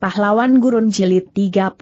Pahlawan Gurun Jilid 33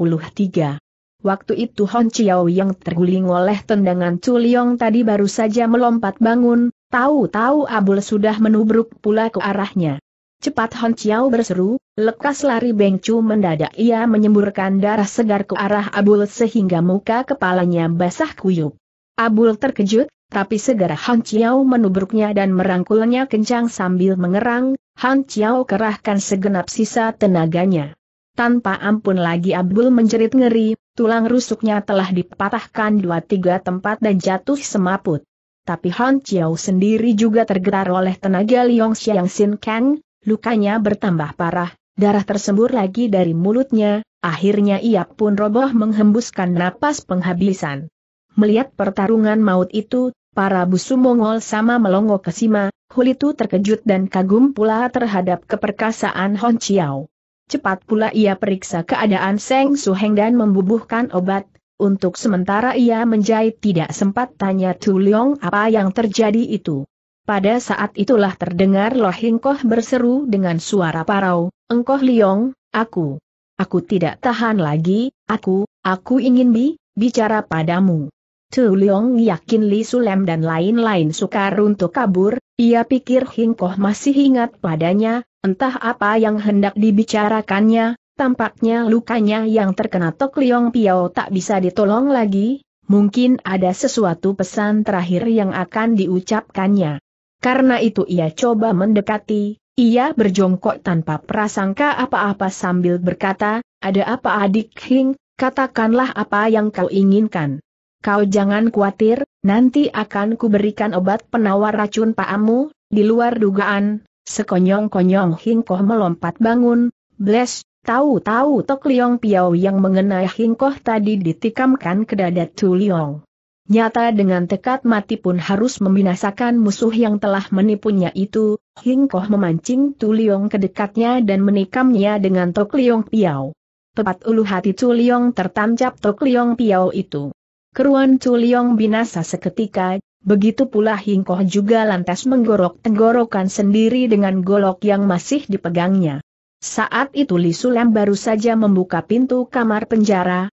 Waktu itu Hon Chiao yang terguling oleh tendangan Culiong tadi baru saja melompat bangun, tahu-tahu Abul sudah menubruk pula ke arahnya. Cepat Hon Chiao berseru, lekas lari Beng Chu mendadak ia menyemburkan darah segar ke arah Abul sehingga muka kepalanya basah kuyup. Abul terkejut, tapi segera Hon Chiao menubruknya dan merangkulnya kencang sambil mengerang, Hon Chiao kerahkan segenap sisa tenaganya. Tanpa ampun lagi Abdul menjerit ngeri, tulang rusuknya telah dipatahkan dua tiga tempat dan jatuh semaput. Tapi Han Chiao sendiri juga tergetar oleh tenaga Liong Xiang Sin Kang, lukanya bertambah parah, darah tersembur lagi dari mulutnya, akhirnya ia pun roboh menghembuskan napas penghabisan. Melihat pertarungan maut itu, para busu Mongol sama melongo ke Sima, Hulitu terkejut dan kagum pula terhadap keperkasaan Hon Chiao. Cepat pula ia periksa keadaan Seng Suheng dan membubuhkan obat, untuk sementara ia menjahit tidak sempat tanya Tu Leong apa yang terjadi itu. Pada saat itulah terdengar Loh Koh berseru dengan suara parau, Engkoh Leong, aku. Aku tidak tahan lagi, aku, aku ingin bi, bicara padamu. Tu Leong yakin Li Sulem dan lain-lain sukar untuk kabur, ia pikir Hing Koh masih ingat padanya, entah apa yang hendak dibicarakannya, tampaknya lukanya yang terkena Tok Leong Piao tak bisa ditolong lagi, mungkin ada sesuatu pesan terakhir yang akan diucapkannya. Karena itu ia coba mendekati, ia berjongkok tanpa prasangka apa-apa sambil berkata, ada apa adik Hing, katakanlah apa yang kau inginkan kau jangan khawatir, nanti akan kuberikan obat penawar racun paamu, di luar dugaan, sekonyong-konyong Hingkoh melompat bangun, Bless, tahu-tahu Tok Liong Piao yang mengenai Hingkoh tadi ditikamkan ke dada Tu Liong. Nyata dengan tekad mati pun harus membinasakan musuh yang telah menipunya itu, Hingkoh memancing Tu Liong ke dekatnya dan menikamnya dengan Tok Liong Piao. Tepat ulu hati Tu Liong tertancap Tok Liong Piao itu. Keruan Culiong binasa seketika, begitu pula Hingkoh juga lantas menggorok tenggorokan sendiri dengan golok yang masih dipegangnya. Saat itu Li Sulam baru saja membuka pintu kamar penjara,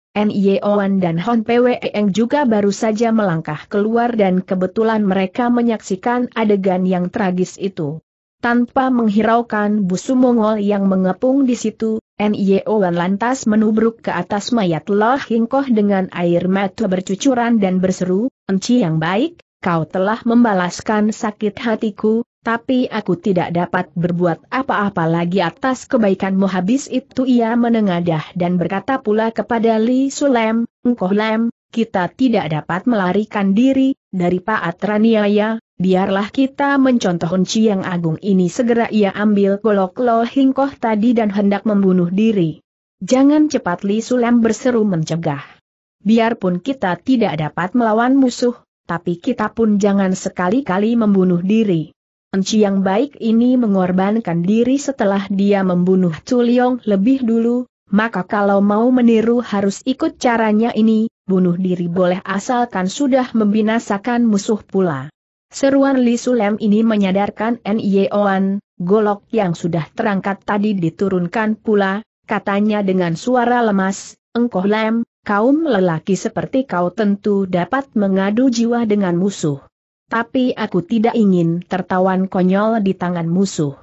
Owen dan Hon Eng juga baru saja melangkah keluar dan kebetulan mereka menyaksikan adegan yang tragis itu. Tanpa menghiraukan busu Mongol yang mengepung di situ, Wan lantas menubruk ke atas mayat Loh Hingkoh dengan air mata bercucuran dan berseru, Enci yang baik, kau telah membalaskan sakit hatiku, tapi aku tidak dapat berbuat apa-apa lagi atas kebaikanmu. Habis itu ia menengadah dan berkata pula kepada Li Sulem, Engkoh Lem, kita tidak dapat melarikan diri, dari Paat Raniaya, Biarlah kita mencontoh unci yang agung ini segera ia ambil golok Lo Hingkoh tadi dan hendak membunuh diri. Jangan cepat Li Sulam berseru mencegah. Biarpun kita tidak dapat melawan musuh, tapi kita pun jangan sekali-kali membunuh diri. Enci yang baik ini mengorbankan diri setelah dia membunuh Culiong lebih dulu, maka kalau mau meniru harus ikut caranya ini, bunuh diri boleh asalkan sudah membinasakan musuh pula. Seruan Li Sulem ini menyadarkan N.Y.O.An, golok yang sudah terangkat tadi diturunkan pula, katanya dengan suara lemas, Engkoh lem, kaum lelaki seperti kau tentu dapat mengadu jiwa dengan musuh. Tapi aku tidak ingin tertawan konyol di tangan musuh.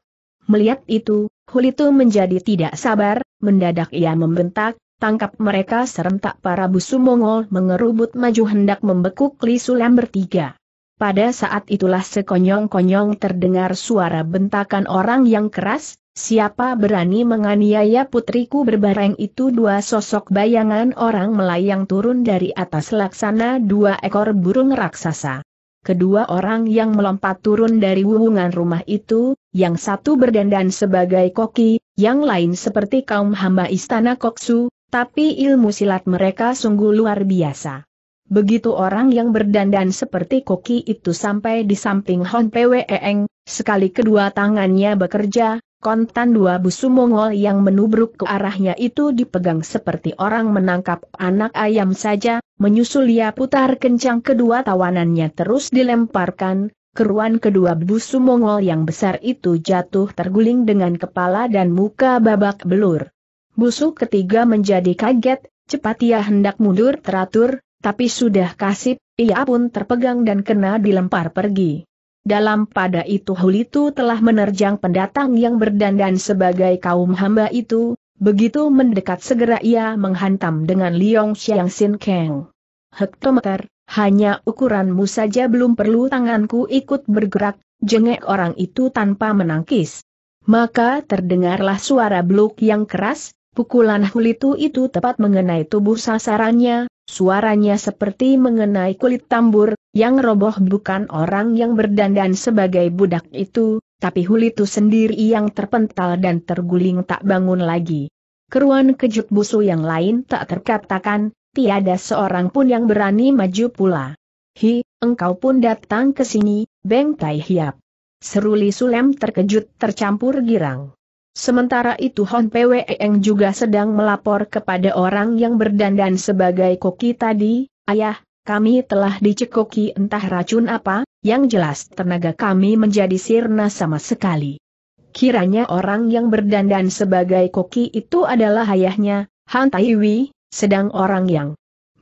Melihat itu, Hulitu menjadi tidak sabar, mendadak ia membentak, tangkap mereka serentak para busu Mongol mengerubut maju hendak membekuk Li Sulem bertiga. Pada saat itulah sekonyong-konyong terdengar suara bentakan orang yang keras, siapa berani menganiaya putriku berbareng itu dua sosok bayangan orang melayang turun dari atas laksana dua ekor burung raksasa. Kedua orang yang melompat turun dari wuhungan rumah itu, yang satu berdandan sebagai koki, yang lain seperti kaum hamba istana koksu, tapi ilmu silat mereka sungguh luar biasa. Begitu orang yang berdandan seperti koki itu sampai di samping Hon Pweeng, sekali kedua tangannya bekerja, kontan dua busu Mongol yang menubruk ke arahnya itu dipegang seperti orang menangkap anak ayam saja, menyusul ia putar kencang kedua tawanannya terus dilemparkan, keruan kedua busu Mongol yang besar itu jatuh terguling dengan kepala dan muka babak belur. Busu ketiga menjadi kaget, cepat ia ya, hendak mundur teratur, tapi sudah kasih, ia pun terpegang dan kena dilempar pergi. Dalam pada itu Hulitu telah menerjang pendatang yang berdandan sebagai kaum hamba itu, begitu mendekat segera ia menghantam dengan Liong Xiang Sin Kang. Hektometer, hanya ukuranmu saja belum perlu tanganku ikut bergerak, jengek orang itu tanpa menangkis. Maka terdengarlah suara bluk yang keras, Pukulan hulitu itu tepat mengenai tubuh sasarannya, suaranya seperti mengenai kulit tambur, yang roboh bukan orang yang berdandan sebagai budak itu, tapi hulitu sendiri yang terpental dan terguling tak bangun lagi. Keruan kejut busu yang lain tak terkatakan, tiada seorang pun yang berani maju pula. Hi, engkau pun datang ke sini, Beng Tai Hiap. Seruli Sulem terkejut tercampur girang. Sementara itu Hon Pweng juga sedang melapor kepada orang yang berdandan sebagai koki tadi, Ayah, kami telah dicekoki entah racun apa, yang jelas tenaga kami menjadi sirna sama sekali. Kiranya orang yang berdandan sebagai koki itu adalah ayahnya, Han Taiwi, sedang orang yang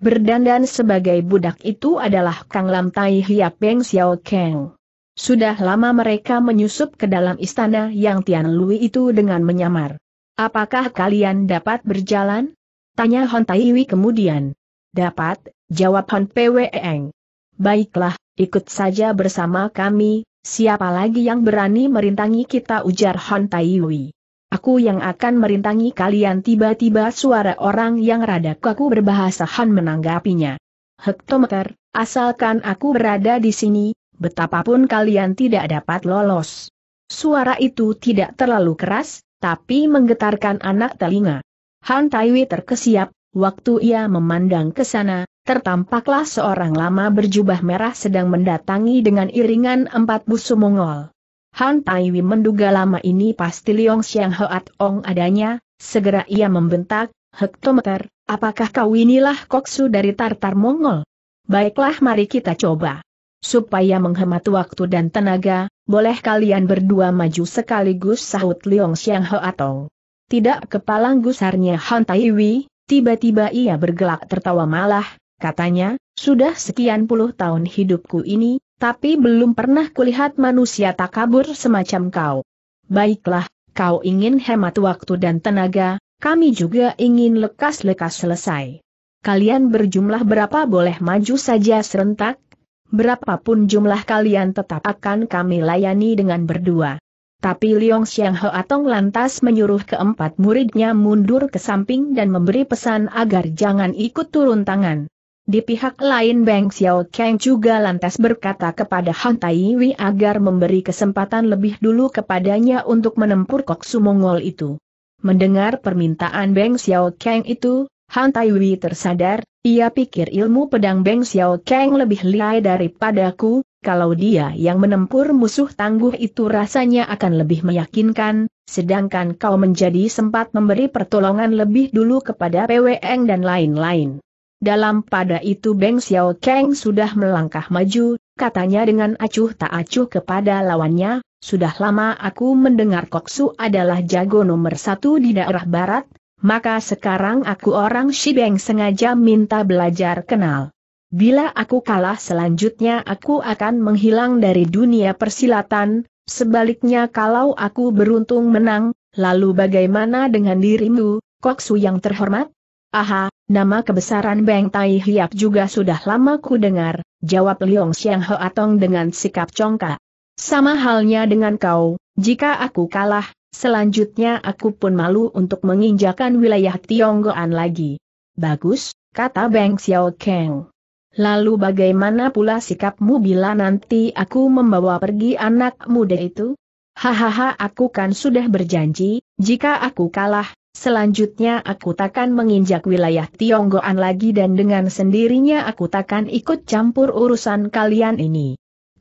berdandan sebagai budak itu adalah Kang Lam Tai Hiap Beng Xiao Kang. Sudah lama mereka menyusup ke dalam istana yang Tian Lui itu dengan menyamar. Apakah kalian dapat berjalan? Tanya Hon Taiwi kemudian. Dapat, jawab Hon Pweng. Baiklah, ikut saja bersama kami, siapa lagi yang berani merintangi kita ujar Hon Taiwi. Aku yang akan merintangi kalian tiba-tiba suara orang yang rada kaku berbahasa Han menanggapinya. Hektometer, asalkan aku berada di sini, betapapun kalian tidak dapat lolos. Suara itu tidak terlalu keras, tapi menggetarkan anak telinga. Han Taiwi terkesiap, waktu ia memandang ke sana, tertampaklah seorang lama berjubah merah sedang mendatangi dengan iringan empat busu Mongol. Han Taiwi menduga lama ini pasti Liong Xiang Hoat Ong adanya, segera ia membentak, Hektometer, apakah kau inilah koksu dari Tartar Mongol? Baiklah mari kita coba. Supaya menghemat waktu dan tenaga, boleh kalian berdua maju sekaligus sahut Liong Xiang Ho atau tidak kepalang gusarnya Han Taiwi, tiba-tiba ia bergelak tertawa malah, katanya, sudah sekian puluh tahun hidupku ini, tapi belum pernah kulihat manusia takabur semacam kau. Baiklah, kau ingin hemat waktu dan tenaga, kami juga ingin lekas-lekas selesai. Kalian berjumlah berapa boleh maju saja serentak, Berapapun jumlah kalian tetap akan kami layani dengan berdua. Tapi Liong Xiang Atong lantas menyuruh keempat muridnya mundur ke samping dan memberi pesan agar jangan ikut turun tangan. Di pihak lain Beng Xiao Kang juga lantas berkata kepada Han Wei agar memberi kesempatan lebih dulu kepadanya untuk menempur Koksu Mongol itu. Mendengar permintaan Beng Xiao Kang itu, Han Taiwi tersadar, ia pikir ilmu pedang Beng Xiao Kang lebih lihai daripadaku, kalau dia yang menempur musuh tangguh itu rasanya akan lebih meyakinkan, sedangkan kau menjadi sempat memberi pertolongan lebih dulu kepada PWN dan lain-lain. Dalam pada itu Beng Xiao Kang sudah melangkah maju, katanya dengan acuh tak acuh kepada lawannya, sudah lama aku mendengar Koksu adalah jago nomor satu di daerah barat, maka sekarang aku orang Shibeng sengaja minta belajar kenal. Bila aku kalah selanjutnya aku akan menghilang dari dunia persilatan, sebaliknya kalau aku beruntung menang, lalu bagaimana dengan dirimu, Koksu yang terhormat? Aha, nama kebesaran Beng Tai Hiap juga sudah lama ku dengar, jawab Liong Xiang atong dengan sikap congkak. Sama halnya dengan kau, jika aku kalah, Selanjutnya aku pun malu untuk menginjakan wilayah Tionggoan lagi. Bagus, kata Beng Xiao Kang. Lalu bagaimana pula sikapmu bila nanti aku membawa pergi anak muda itu? Hahaha aku kan sudah berjanji, jika aku kalah, selanjutnya aku takkan menginjak wilayah Tionggoan lagi dan dengan sendirinya aku takkan ikut campur urusan kalian ini.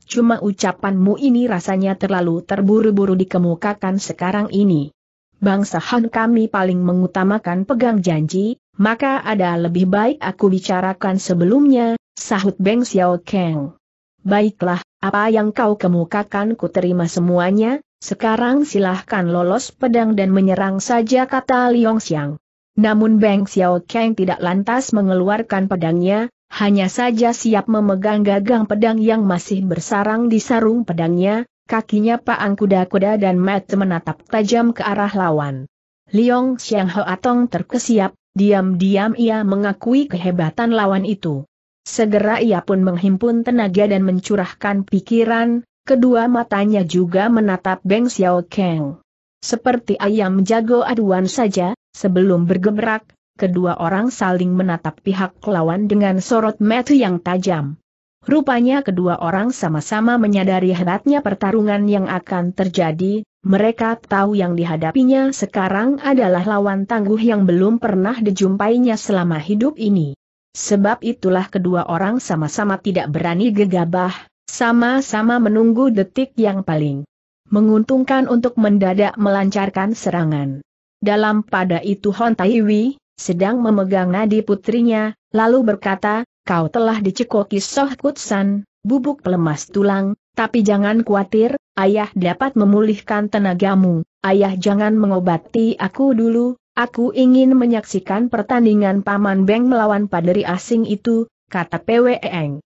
Cuma ucapanmu ini rasanya terlalu terburu-buru dikemukakan sekarang ini. Bangsa Han kami paling mengutamakan pegang janji, maka ada lebih baik aku bicarakan sebelumnya, sahut Beng Xiao Kang. Baiklah, apa yang kau kemukakan ku terima semuanya, sekarang silahkan lolos pedang dan menyerang saja kata Liong Xiang. Namun Beng Xiao Kang tidak lantas mengeluarkan pedangnya, hanya saja siap memegang gagang pedang yang masih bersarang di sarung pedangnya, kakinya paang kuda-kuda dan mata menatap tajam ke arah lawan. Liong Xiang Atong terkesiap, diam-diam ia mengakui kehebatan lawan itu. Segera ia pun menghimpun tenaga dan mencurahkan pikiran, kedua matanya juga menatap Beng Xiao Kang. Seperti ayam jago aduan saja, sebelum bergebrak, kedua orang saling menatap pihak lawan dengan sorot mata yang tajam. Rupanya kedua orang sama-sama menyadari hebatnya pertarungan yang akan terjadi, mereka tahu yang dihadapinya sekarang adalah lawan tangguh yang belum pernah dijumpainya selama hidup ini. Sebab itulah kedua orang sama-sama tidak berani gegabah, sama-sama menunggu detik yang paling menguntungkan untuk mendadak melancarkan serangan. Dalam pada itu Hon Taiwi, sedang memegang nadi putrinya, lalu berkata, kau telah dicekoki Soh Kutsan, bubuk pelemas tulang, tapi jangan khawatir, ayah dapat memulihkan tenagamu, ayah jangan mengobati aku dulu, aku ingin menyaksikan pertandingan Paman Beng melawan paderi asing itu, kata Eng.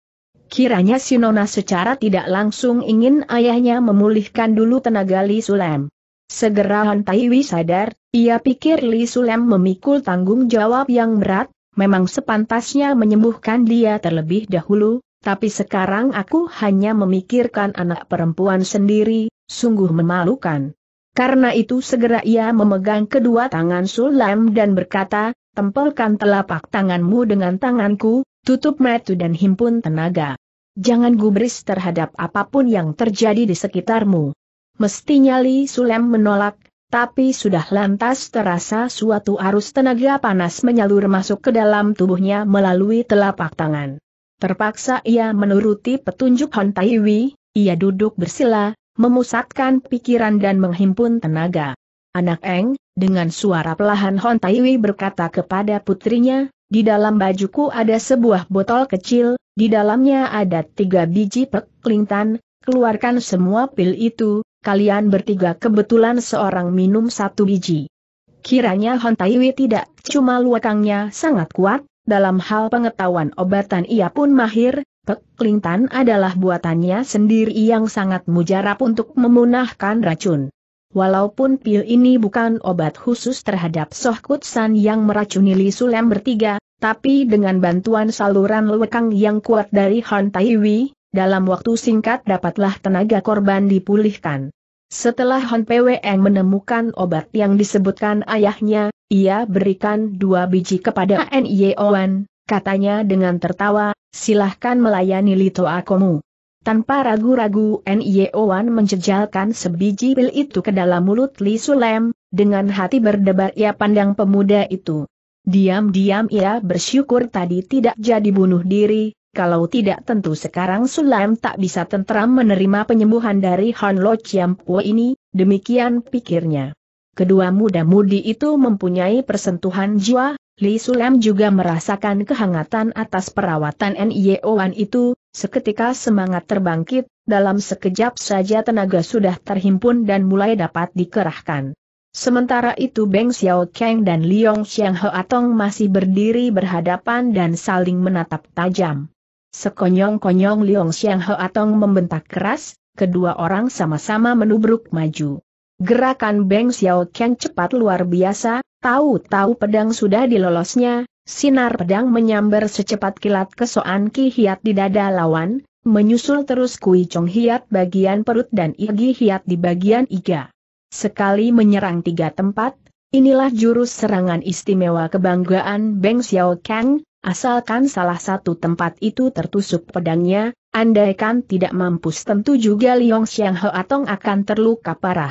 Kiranya Sinona secara tidak langsung ingin ayahnya memulihkan dulu tenaga Li Sulem. Segera Han Taiwi sadar, ia pikir Li Sulem memikul tanggung jawab yang berat, memang sepantasnya menyembuhkan dia terlebih dahulu, tapi sekarang aku hanya memikirkan anak perempuan sendiri, sungguh memalukan. Karena itu segera ia memegang kedua tangan Sulem dan berkata, tempelkan telapak tanganmu dengan tanganku, tutup metu dan himpun tenaga. Jangan gubris terhadap apapun yang terjadi di sekitarmu. Mestinya Li Sulem menolak, tapi sudah lantas terasa suatu arus tenaga panas menyalur masuk ke dalam tubuhnya melalui telapak tangan. Terpaksa ia menuruti petunjuk Hon Taiwi, ia duduk bersila, memusatkan pikiran dan menghimpun tenaga. Anak Eng, dengan suara pelahan Hon Taiwi berkata kepada putrinya, di dalam bajuku ada sebuah botol kecil, di dalamnya ada tiga biji pek keluarkan semua pil itu, kalian bertiga kebetulan seorang minum satu biji. Kiranya Hon Taiwi tidak, cuma luakangnya sangat kuat, dalam hal pengetahuan obatan ia pun mahir, Pek Lintan adalah buatannya sendiri yang sangat mujarab untuk memunahkan racun. Walaupun pil ini bukan obat khusus terhadap Soh Kutsan yang meracuni Li Sulem bertiga, tapi dengan bantuan saluran lewekang yang kuat dari Han Taiwi, dalam waktu singkat dapatlah tenaga korban dipulihkan. Setelah Hon Pweng menemukan obat yang disebutkan ayahnya, ia berikan dua biji kepada Nyeowan, katanya dengan tertawa, silahkan melayani Lito Akomu. Tanpa ragu-ragu Nyeowan menjejalkan sebiji pil itu ke dalam mulut Li Sulem, dengan hati berdebar ia pandang pemuda itu. Diam-diam ia bersyukur tadi tidak jadi bunuh diri, kalau tidak tentu sekarang Sulaim tak bisa tentram menerima penyembuhan dari Han Lo Chiam ini, demikian pikirnya. Kedua muda-mudi itu mempunyai persentuhan jiwa, Li Sulaim juga merasakan kehangatan atas perawatan Wan e itu, seketika semangat terbangkit, dalam sekejap saja tenaga sudah terhimpun dan mulai dapat dikerahkan. Sementara itu Beng Xiao Kang dan Liong Xiang Atong masih berdiri berhadapan dan saling menatap tajam. Sekonyong-konyong Liong Xiang Ho Atong membentak keras, kedua orang sama-sama menubruk maju. Gerakan Beng Xiao Kang cepat luar biasa, tahu-tahu pedang sudah dilolosnya, sinar pedang menyambar secepat kilat ke Soan Ki Hiat di dada lawan, menyusul terus Kui Chong Hiat bagian perut dan Igi Hiat di bagian iga. Sekali menyerang tiga tempat, inilah jurus serangan istimewa kebanggaan Beng Xiao Kang, Asalkan salah satu tempat itu tertusuk pedangnya, andaikan tidak mampus tentu juga Liong Xiang Ho Atong akan terluka parah.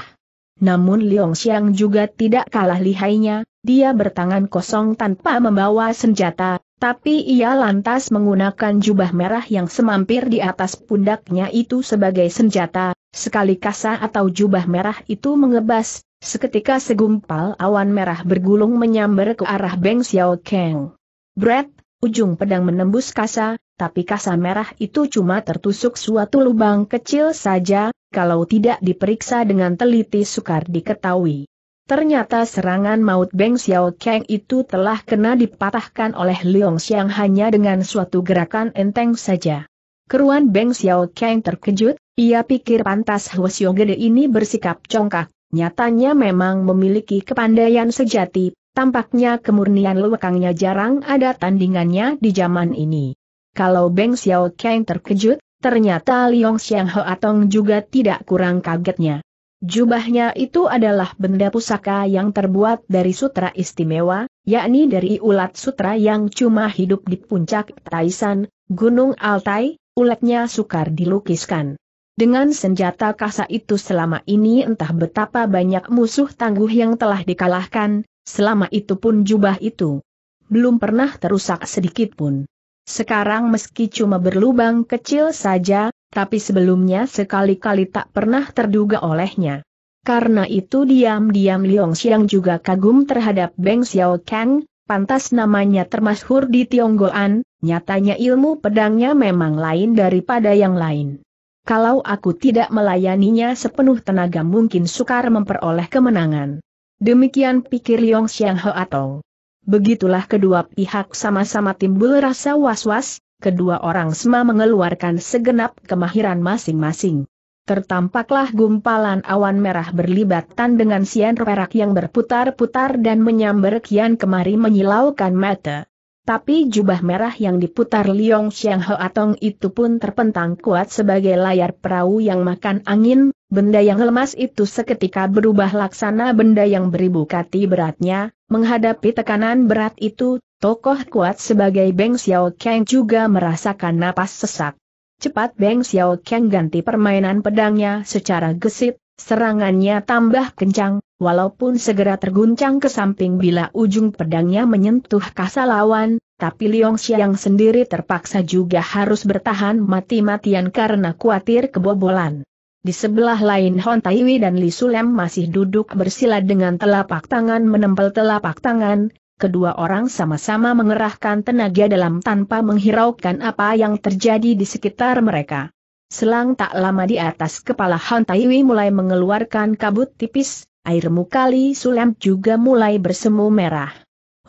Namun Liong Xiang juga tidak kalah lihainya, dia bertangan kosong tanpa membawa senjata, tapi ia lantas menggunakan jubah merah yang semampir di atas pundaknya itu sebagai senjata, sekali kasa atau jubah merah itu mengebas, seketika segumpal awan merah bergulung menyambar ke arah Beng Xiao Kang. Brett, ujung pedang menembus kasa, tapi kasa merah itu cuma tertusuk suatu lubang kecil saja, kalau tidak diperiksa dengan teliti sukar diketahui. Ternyata serangan maut Beng Xiao Kang itu telah kena dipatahkan oleh Leong Xiang hanya dengan suatu gerakan enteng saja. Keruan Beng Xiao Kang terkejut, ia pikir pantas Huo Gede ini bersikap congkak, nyatanya memang memiliki kepandaian sejati, Tampaknya kemurnian lewekangnya jarang ada tandingannya di zaman ini. Kalau Beng Xiao Kang terkejut, ternyata Liong Xiang Hoatong juga tidak kurang kagetnya. Jubahnya itu adalah benda pusaka yang terbuat dari sutra istimewa, yakni dari ulat sutra yang cuma hidup di puncak Taisan, Gunung Altai, ulatnya sukar dilukiskan. Dengan senjata kasa itu selama ini entah betapa banyak musuh tangguh yang telah dikalahkan, Selama itu pun jubah itu belum pernah terusak sedikit pun. Sekarang meski cuma berlubang kecil saja, tapi sebelumnya sekali-kali tak pernah terduga olehnya. Karena itu diam-diam Liong Xiang juga kagum terhadap Beng Xiao Kang, pantas namanya termasyhur di Tionggoan, nyatanya ilmu pedangnya memang lain daripada yang lain. Kalau aku tidak melayaninya sepenuh tenaga mungkin sukar memperoleh kemenangan. Demikian pikir Yong Xiang Atong. Begitulah kedua pihak sama-sama timbul rasa was-was, kedua orang sema mengeluarkan segenap kemahiran masing-masing. Tertampaklah gumpalan awan merah berlibatan dengan sian perak yang berputar-putar dan menyambar kian kemari menyilaukan mata. Tapi jubah merah yang diputar Liong Xiang Atong itu pun terpentang kuat sebagai layar perahu yang makan angin, Benda yang lemas itu seketika berubah laksana benda yang beribu kati beratnya, menghadapi tekanan berat itu, tokoh kuat sebagai Beng Xiao Kang juga merasakan napas sesak. Cepat Beng Xiao Kang ganti permainan pedangnya secara gesit, serangannya tambah kencang, walaupun segera terguncang ke samping bila ujung pedangnya menyentuh kasa lawan, tapi Liong Xiang sendiri terpaksa juga harus bertahan mati-matian karena khawatir kebobolan. Di sebelah lain Hon Taiwi dan Li Sulem masih duduk bersila dengan telapak tangan menempel telapak tangan, kedua orang sama-sama mengerahkan tenaga dalam tanpa menghiraukan apa yang terjadi di sekitar mereka. Selang tak lama di atas kepala Hon Taiwi mulai mengeluarkan kabut tipis, air muka Li Sulem juga mulai bersemu merah.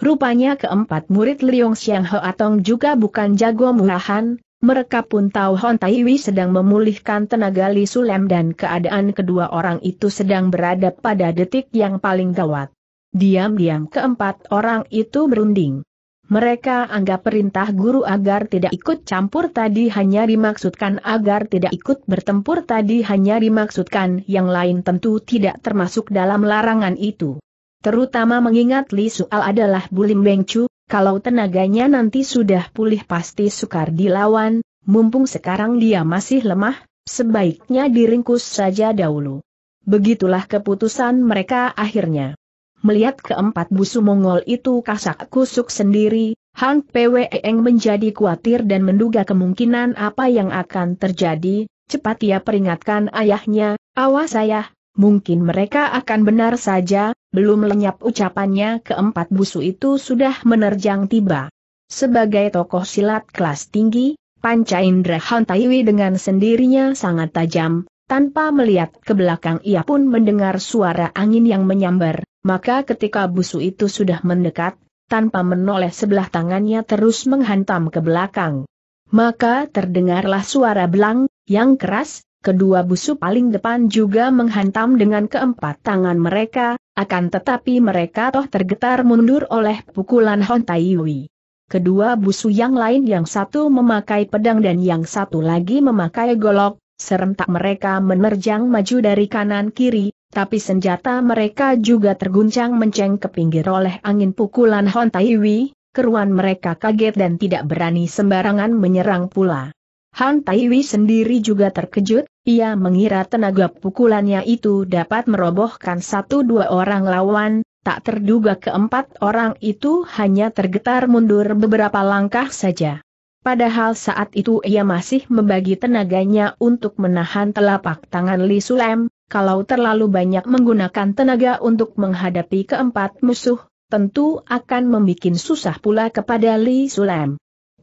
Rupanya keempat murid Liong Xiang Atong juga bukan jago murahan, mereka pun tahu Hon Taiwi sedang memulihkan tenaga Li Sulem dan keadaan kedua orang itu sedang berada pada detik yang paling gawat. Diam-diam keempat orang itu berunding. Mereka anggap perintah guru agar tidak ikut campur tadi hanya dimaksudkan agar tidak ikut bertempur tadi hanya dimaksudkan yang lain tentu tidak termasuk dalam larangan itu. Terutama mengingat Li Sual adalah Bulim Bengcu, kalau tenaganya nanti sudah pulih pasti sukar dilawan, mumpung sekarang dia masih lemah, sebaiknya diringkus saja dahulu. Begitulah keputusan mereka akhirnya. Melihat keempat busu Mongol itu kasak kusuk sendiri, Han Pweng menjadi khawatir dan menduga kemungkinan apa yang akan terjadi, cepat ia peringatkan ayahnya, awas ayah, mungkin mereka akan benar saja, belum lenyap ucapannya keempat busu itu sudah menerjang tiba. Sebagai tokoh silat kelas tinggi, panca Indra Hantaiwi dengan sendirinya sangat tajam, tanpa melihat ke belakang ia pun mendengar suara angin yang menyambar, maka ketika busu itu sudah mendekat, tanpa menoleh sebelah tangannya terus menghantam ke belakang. Maka terdengarlah suara belang, yang keras, kedua busu paling depan juga menghantam dengan keempat tangan mereka, akan tetapi mereka toh tergetar mundur oleh pukulan Hon Taiwi. Kedua busu yang lain yang satu memakai pedang dan yang satu lagi memakai golok, serentak mereka menerjang maju dari kanan kiri, tapi senjata mereka juga terguncang menceng ke pinggir oleh angin pukulan Hon Taiwi, keruan mereka kaget dan tidak berani sembarangan menyerang pula. Han Taiwi sendiri juga terkejut, ia mengira tenaga pukulannya itu dapat merobohkan satu dua orang lawan, tak terduga keempat orang itu hanya tergetar mundur beberapa langkah saja. Padahal saat itu ia masih membagi tenaganya untuk menahan telapak tangan Li Sulem, kalau terlalu banyak menggunakan tenaga untuk menghadapi keempat musuh, tentu akan membuat susah pula kepada Li Sulem.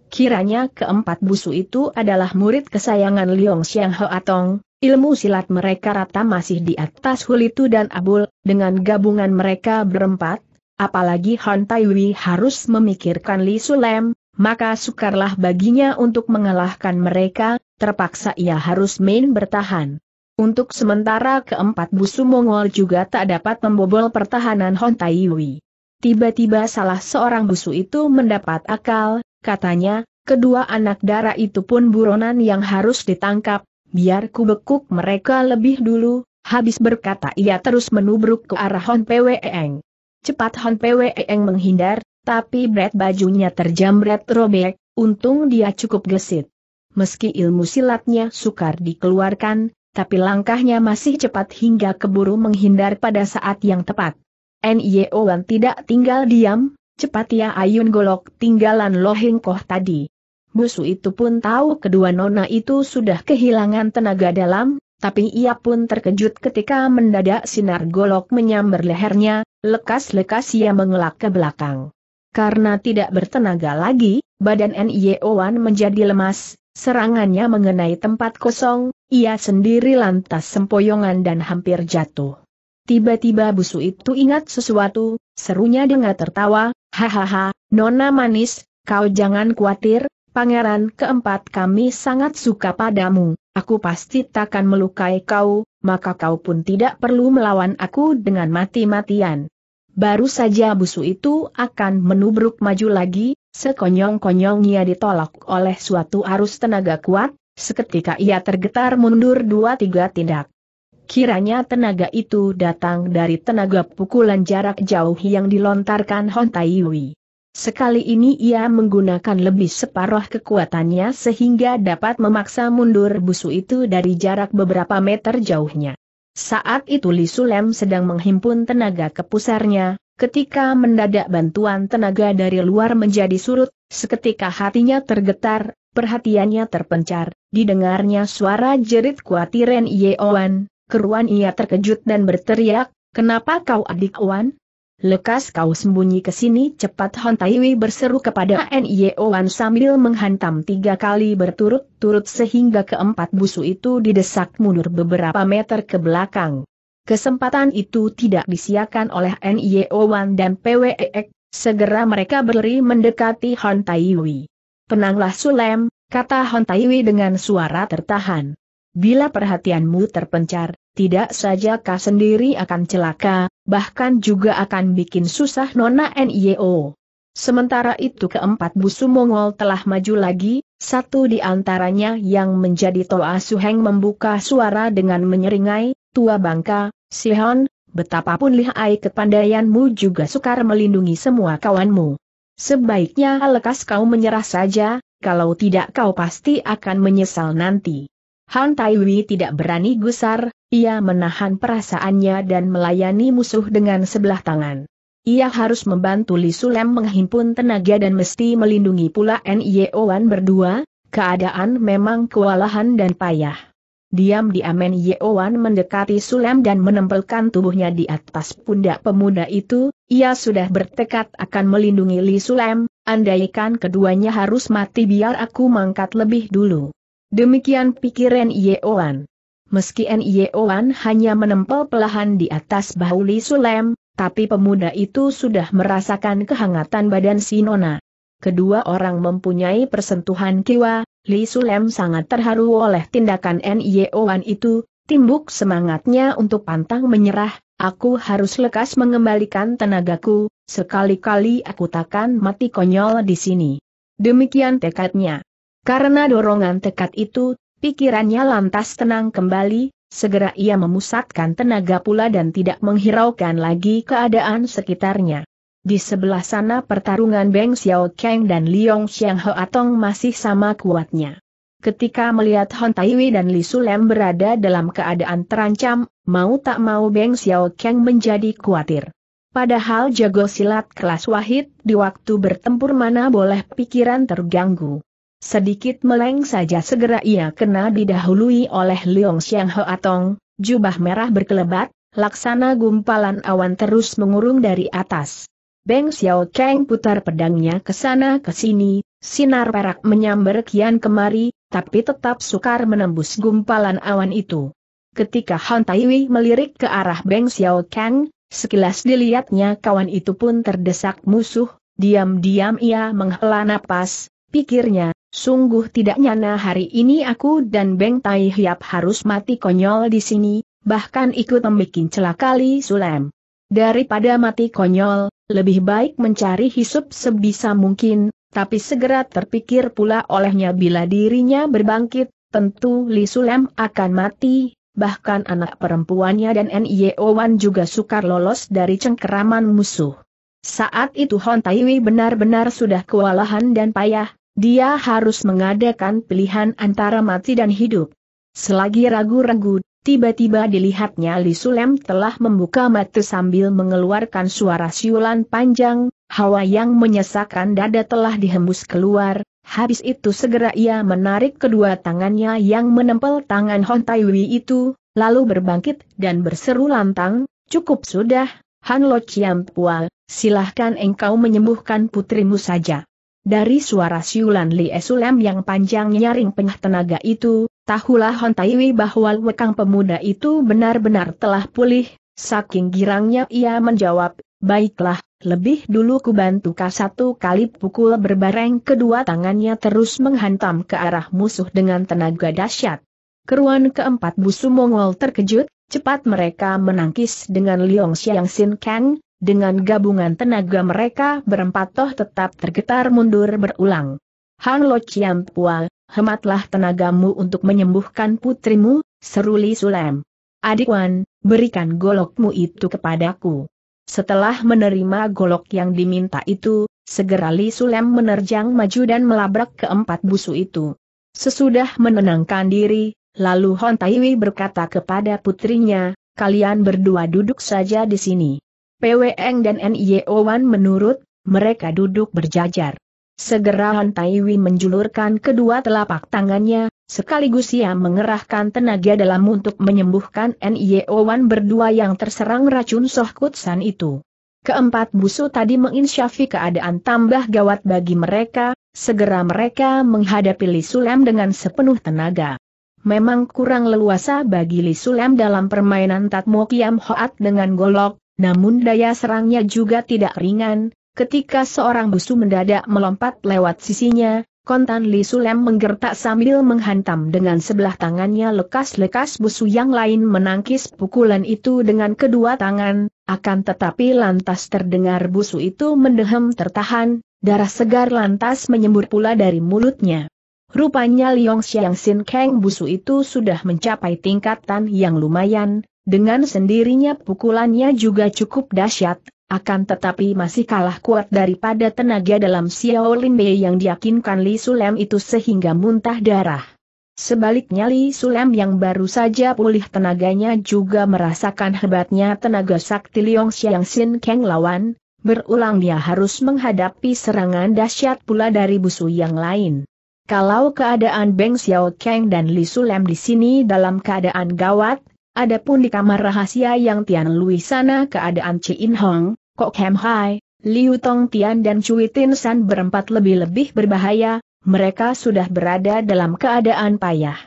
Kiranya keempat busu itu adalah murid kesayangan Liong Xiang Tong. ilmu silat mereka rata masih di atas Hulitu dan Abul, dengan gabungan mereka berempat, apalagi Han Taiwi harus memikirkan Li Sulem, maka sukarlah baginya untuk mengalahkan mereka, terpaksa ia harus main bertahan. Untuk sementara keempat busu Mongol juga tak dapat membobol pertahanan Hon Taiwi. Tiba-tiba salah seorang busu itu mendapat akal, katanya, kedua anak darah itu pun buronan yang harus ditangkap, biar ku bekuk mereka lebih dulu, habis berkata ia terus menubruk ke arah Hon Pwe Eng. Cepat Hon Pwe Eng menghindar, tapi bret bajunya terjamret robek, untung dia cukup gesit. Meski ilmu silatnya sukar dikeluarkan, tapi langkahnya masih cepat hingga keburu menghindar pada saat yang tepat. Nye Wan tidak tinggal diam, Cepat ya ayun golok tinggalan loheng koh tadi. Busu itu pun tahu kedua nona itu sudah kehilangan tenaga dalam, tapi ia pun terkejut ketika mendadak sinar golok menyambar lehernya, lekas-lekas ia mengelak ke belakang. Karena tidak bertenaga lagi, badan e Wan menjadi lemas, serangannya mengenai tempat kosong, ia sendiri lantas sempoyongan dan hampir jatuh. Tiba-tiba busu itu ingat sesuatu, serunya dengan tertawa, Hahaha, Nona Manis, kau jangan khawatir, pangeran keempat kami sangat suka padamu, aku pasti takkan melukai kau, maka kau pun tidak perlu melawan aku dengan mati-matian. Baru saja busu itu akan menubruk maju lagi, sekonyong konyong ia ditolak oleh suatu arus tenaga kuat, seketika ia tergetar mundur dua-tiga tindak. Kiranya tenaga itu datang dari tenaga pukulan jarak jauh yang dilontarkan Hon Taiwi. Sekali ini ia menggunakan lebih separuh kekuatannya sehingga dapat memaksa mundur busu itu dari jarak beberapa meter jauhnya. Saat itu Li Sulem sedang menghimpun tenaga ke pusarnya, ketika mendadak bantuan tenaga dari luar menjadi surut, seketika hatinya tergetar, perhatiannya terpencar, didengarnya suara jerit kuatiren Yeowan, Keruan ia terkejut dan berteriak, kenapa kau adik Wan? Lekas kau sembunyi ke sini cepat Hon Taiwi berseru kepada N.I.O. Wan sambil menghantam tiga kali berturut-turut sehingga keempat busu itu didesak mundur beberapa meter ke belakang. Kesempatan itu tidak disiakan oleh N.I.O. Wan dan PWEX, segera mereka berlari mendekati Hon Taiwi. Penanglah Sulem, kata Hon Taiwi dengan suara tertahan. Bila perhatianmu terpencar, tidak saja kau sendiri akan celaka, bahkan juga akan bikin susah Nona NIO. Sementara itu keempat busu Mongol telah maju lagi, satu di antaranya yang menjadi Toa Suheng membuka suara dengan menyeringai, Tua Bangka, Sihon, betapapun lihai kepandaianmu juga sukar melindungi semua kawanmu. Sebaiknya lekas kau menyerah saja, kalau tidak kau pasti akan menyesal nanti. Han Taiwi tidak berani gusar, ia menahan perasaannya dan melayani musuh dengan sebelah tangan. Ia harus membantu Li Sulem menghimpun tenaga dan mesti melindungi pula Owan berdua, keadaan memang kewalahan dan payah. Diam-diam Yeowan mendekati Sulem dan menempelkan tubuhnya di atas pundak pemuda itu, ia sudah bertekad akan melindungi Li Sulem, andaikan keduanya harus mati biar aku mangkat lebih dulu. Demikian pikiran Oan. Meski Oan hanya menempel pelahan di atas bahu Li Sulem, tapi pemuda itu sudah merasakan kehangatan badan Sinona. Kedua orang mempunyai persentuhan kiwa, Li Sulem sangat terharu oleh tindakan Oan itu, timbuk semangatnya untuk pantang menyerah, aku harus lekas mengembalikan tenagaku, sekali-kali aku takkan mati konyol di sini. Demikian tekadnya. Karena dorongan tekad itu, pikirannya lantas tenang kembali, segera ia memusatkan tenaga pula dan tidak menghiraukan lagi keadaan sekitarnya. Di sebelah sana pertarungan Beng Xiao Kang dan Liong Xiang Ho Atong masih sama kuatnya. Ketika melihat Hon Taiwi dan Li Sulem berada dalam keadaan terancam, mau tak mau Beng Xiao Kang menjadi khawatir. Padahal jago silat kelas wahid di waktu bertempur mana boleh pikiran terganggu. Sedikit meleng saja segera ia kena didahului oleh Leong Xiang Atong, jubah merah berkelebat, laksana gumpalan awan terus mengurung dari atas. Beng Xiao Kang putar pedangnya ke sana ke sini, sinar perak menyambar kian kemari, tapi tetap sukar menembus gumpalan awan itu. Ketika Han Taiwi melirik ke arah Beng Xiao Kang, sekilas dilihatnya kawan itu pun terdesak musuh, diam-diam ia menghela napas, pikirnya, Sungguh tidak nyana hari ini aku dan Beng Tai Hiap harus mati konyol di sini, bahkan ikut membuat celaka Li Sulem. Daripada mati konyol, lebih baik mencari hisup sebisa mungkin, tapi segera terpikir pula olehnya bila dirinya berbangkit, tentu Li Sulem akan mati, bahkan anak perempuannya dan N.I.O. Wan juga sukar lolos dari cengkeraman musuh. Saat itu Hon Taiwi benar-benar sudah kewalahan dan payah, dia harus mengadakan pilihan antara mati dan hidup. Selagi ragu-ragu, tiba-tiba dilihatnya Li Sulem telah membuka mata sambil mengeluarkan suara siulan panjang, hawa yang menyesakan dada telah dihembus keluar, habis itu segera ia menarik kedua tangannya yang menempel tangan Hon Wei itu, lalu berbangkit dan berseru lantang, cukup sudah, Han Lo Chiam Pual, silahkan engkau menyembuhkan putrimu saja. Dari suara siulan Li Esulem yang panjang nyaring penyah tenaga itu, tahulah Hon Taiwi bahwa wekang pemuda itu benar-benar telah pulih, saking girangnya ia menjawab, baiklah, lebih dulu kubantu kah satu kali pukul berbareng kedua tangannya terus menghantam ke arah musuh dengan tenaga dahsyat. Keruan keempat busu Mongol terkejut, cepat mereka menangkis dengan Liong Xiang Sin Kang, dengan gabungan tenaga mereka berempat toh tetap tergetar mundur berulang. Han Lo Chiam Pua, hematlah tenagamu untuk menyembuhkan putrimu, seru Li Sulem. Adik Wan, berikan golokmu itu kepadaku. Setelah menerima golok yang diminta itu, segera Li Sulem menerjang maju dan melabrak keempat busu itu. Sesudah menenangkan diri, lalu Hon Taiwi berkata kepada putrinya, kalian berdua duduk saja di sini. PWN dan NIO1 menurut, mereka duduk berjajar. Segera Han Taiwi menjulurkan kedua telapak tangannya, sekaligus ia mengerahkan tenaga dalam untuk menyembuhkan NIO1 berdua yang terserang racun Soh Kutsan itu. Keempat busu tadi menginsyafi keadaan tambah gawat bagi mereka, segera mereka menghadapi Li Sulem dengan sepenuh tenaga. Memang kurang leluasa bagi Li Sulem dalam permainan Tatmo Kiam Hoat dengan golok, namun daya serangnya juga tidak ringan, ketika seorang busu mendadak melompat lewat sisinya, kontan Li Sulem menggertak sambil menghantam dengan sebelah tangannya lekas-lekas busu yang lain menangkis pukulan itu dengan kedua tangan, akan tetapi lantas terdengar busu itu mendehem tertahan, darah segar lantas menyembur pula dari mulutnya. Rupanya Liong Xiang Sin Kang busu itu sudah mencapai tingkatan yang lumayan, dengan sendirinya pukulannya juga cukup dahsyat, akan tetapi masih kalah kuat daripada tenaga dalam Xiao Bei yang diyakinkan Li Sulem itu sehingga muntah darah. Sebaliknya Li Sulem yang baru saja pulih tenaganya juga merasakan hebatnya tenaga sakti Liong Xiang Xin Kang lawan, berulang dia harus menghadapi serangan dahsyat pula dari busu yang lain. Kalau keadaan Beng Xiao Kang dan Li Sulem di sini dalam keadaan gawat, Adapun di kamar rahasia yang Tian Lui sana keadaan In Hong, Kok Hem Hai, Liu Tong Tian dan Cui Tin San berempat lebih-lebih berbahaya, mereka sudah berada dalam keadaan payah.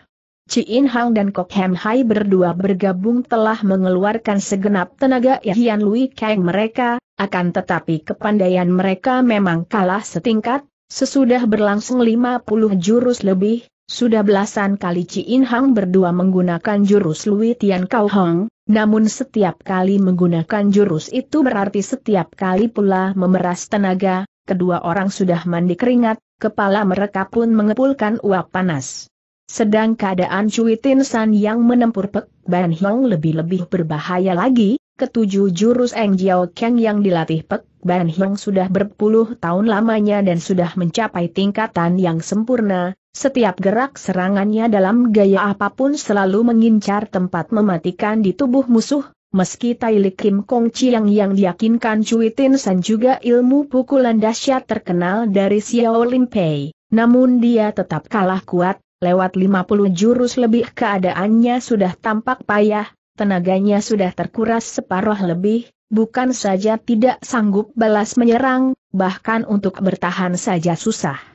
In Hong dan Kok Hem Hai berdua bergabung telah mengeluarkan segenap tenaga Tian Lui Kang mereka, akan tetapi kepandaian mereka memang kalah setingkat, sesudah berlangsung 50 jurus lebih, sudah belasan kali Ci In Hang berdua menggunakan jurus Lui Tian Kau Hong, namun setiap kali menggunakan jurus itu berarti setiap kali pula memeras tenaga, kedua orang sudah mandi keringat, kepala mereka pun mengepulkan uap panas. Sedang keadaan Cui Tin San yang menempur Pek Ban Hong lebih-lebih berbahaya lagi, ketujuh jurus Eng Jiao Kang yang dilatih Pek Ban Hong sudah berpuluh tahun lamanya dan sudah mencapai tingkatan yang sempurna, setiap gerak serangannya dalam gaya apapun selalu mengincar tempat mematikan di tubuh musuh, meski Li Kim Kong Chiang yang diyakinkan Cui Tin San juga ilmu pukulan dahsyat terkenal dari Xiao Lim Pei, namun dia tetap kalah kuat, lewat 50 jurus lebih keadaannya sudah tampak payah, tenaganya sudah terkuras separuh lebih, bukan saja tidak sanggup balas menyerang, bahkan untuk bertahan saja susah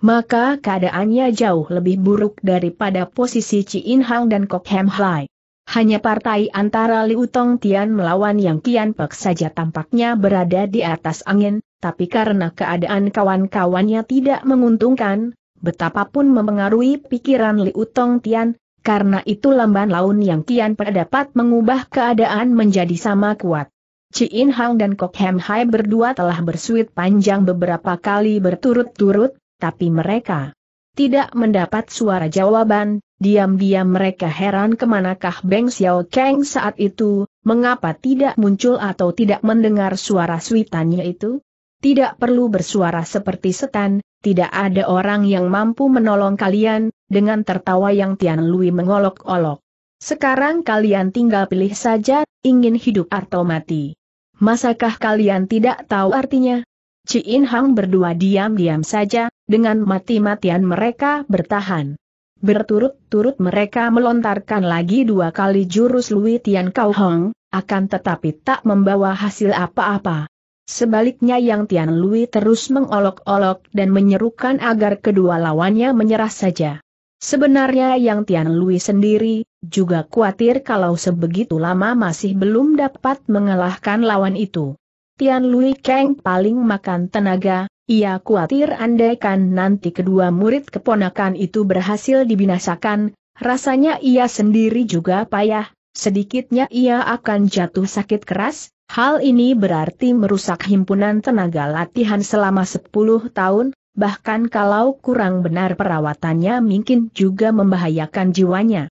maka keadaannya jauh lebih buruk daripada posisi Chin Hang dan Kok Hem Hai. Hanya partai antara Liu Tong Tian melawan Yang Kian Pek saja tampaknya berada di atas angin, tapi karena keadaan kawan-kawannya tidak menguntungkan, betapapun mempengaruhi pikiran Liu Tong Tian, karena itu lamban laun yang kian dapat mengubah keadaan menjadi sama kuat. Chin Hang dan Kok Hem Hai berdua telah bersuit panjang beberapa kali berturut-turut, tapi mereka tidak mendapat suara jawaban, diam-diam mereka heran kemanakah Beng Xiao Kang saat itu, mengapa tidak muncul atau tidak mendengar suara suitannya itu? Tidak perlu bersuara seperti setan, tidak ada orang yang mampu menolong kalian, dengan tertawa yang Tian Lui mengolok-olok. Sekarang kalian tinggal pilih saja, ingin hidup atau mati. Masakah kalian tidak tahu artinya? Ciin Hang berdua diam-diam saja, dengan mati-matian mereka bertahan. Berturut-turut mereka melontarkan lagi dua kali jurus Lui Tian Kau Hong, akan tetapi tak membawa hasil apa-apa. Sebaliknya Yang Tian Lui terus mengolok-olok dan menyerukan agar kedua lawannya menyerah saja. Sebenarnya Yang Tian Lui sendiri, juga khawatir kalau sebegitu lama masih belum dapat mengalahkan lawan itu. Tian Lui Kang paling makan tenaga, ia khawatir andaikan nanti kedua murid keponakan itu berhasil dibinasakan, rasanya ia sendiri juga payah, sedikitnya ia akan jatuh sakit keras, hal ini berarti merusak himpunan tenaga latihan selama 10 tahun, bahkan kalau kurang benar perawatannya mungkin juga membahayakan jiwanya.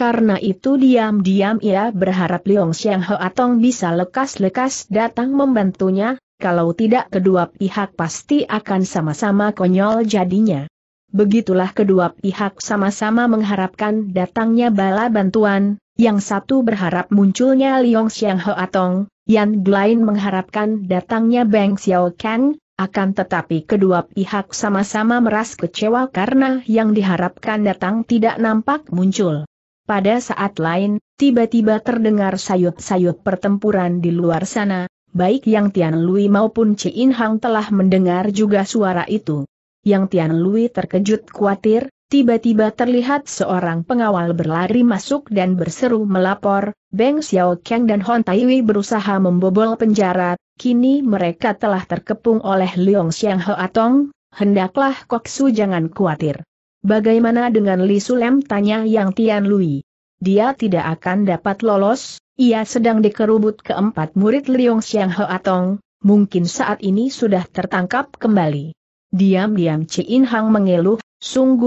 Karena itu diam-diam ia berharap Leong Xiang Ho bisa lekas-lekas datang membantunya, kalau tidak kedua pihak pasti akan sama-sama konyol jadinya. Begitulah kedua pihak sama-sama mengharapkan datangnya bala bantuan, yang satu berharap munculnya Liong Xiang Ho Atong, yang lain mengharapkan datangnya Bang Xiao Kang, akan tetapi kedua pihak sama-sama meras kecewa karena yang diharapkan datang tidak nampak muncul. Pada saat lain, tiba-tiba terdengar sayup-sayup pertempuran di luar sana, baik yang Tian Lui maupun In Hang telah mendengar juga suara itu. Yang Tian Lui terkejut khawatir, tiba-tiba terlihat seorang pengawal berlari masuk dan berseru melapor, Beng Xiao Kang dan Hon Tai Wei berusaha membobol penjara, kini mereka telah terkepung oleh Leong Xiang Atong. hendaklah Kok Su jangan khawatir. Bagaimana dengan Li Sulem tanya Yang Tian Lui? dia tidak akan dapat lolos, ia sedang dikerubut keempat murid Liong Xiang Hoatong, mungkin saat ini sudah tertangkap kembali. Diam-diam In Hang mengeluh,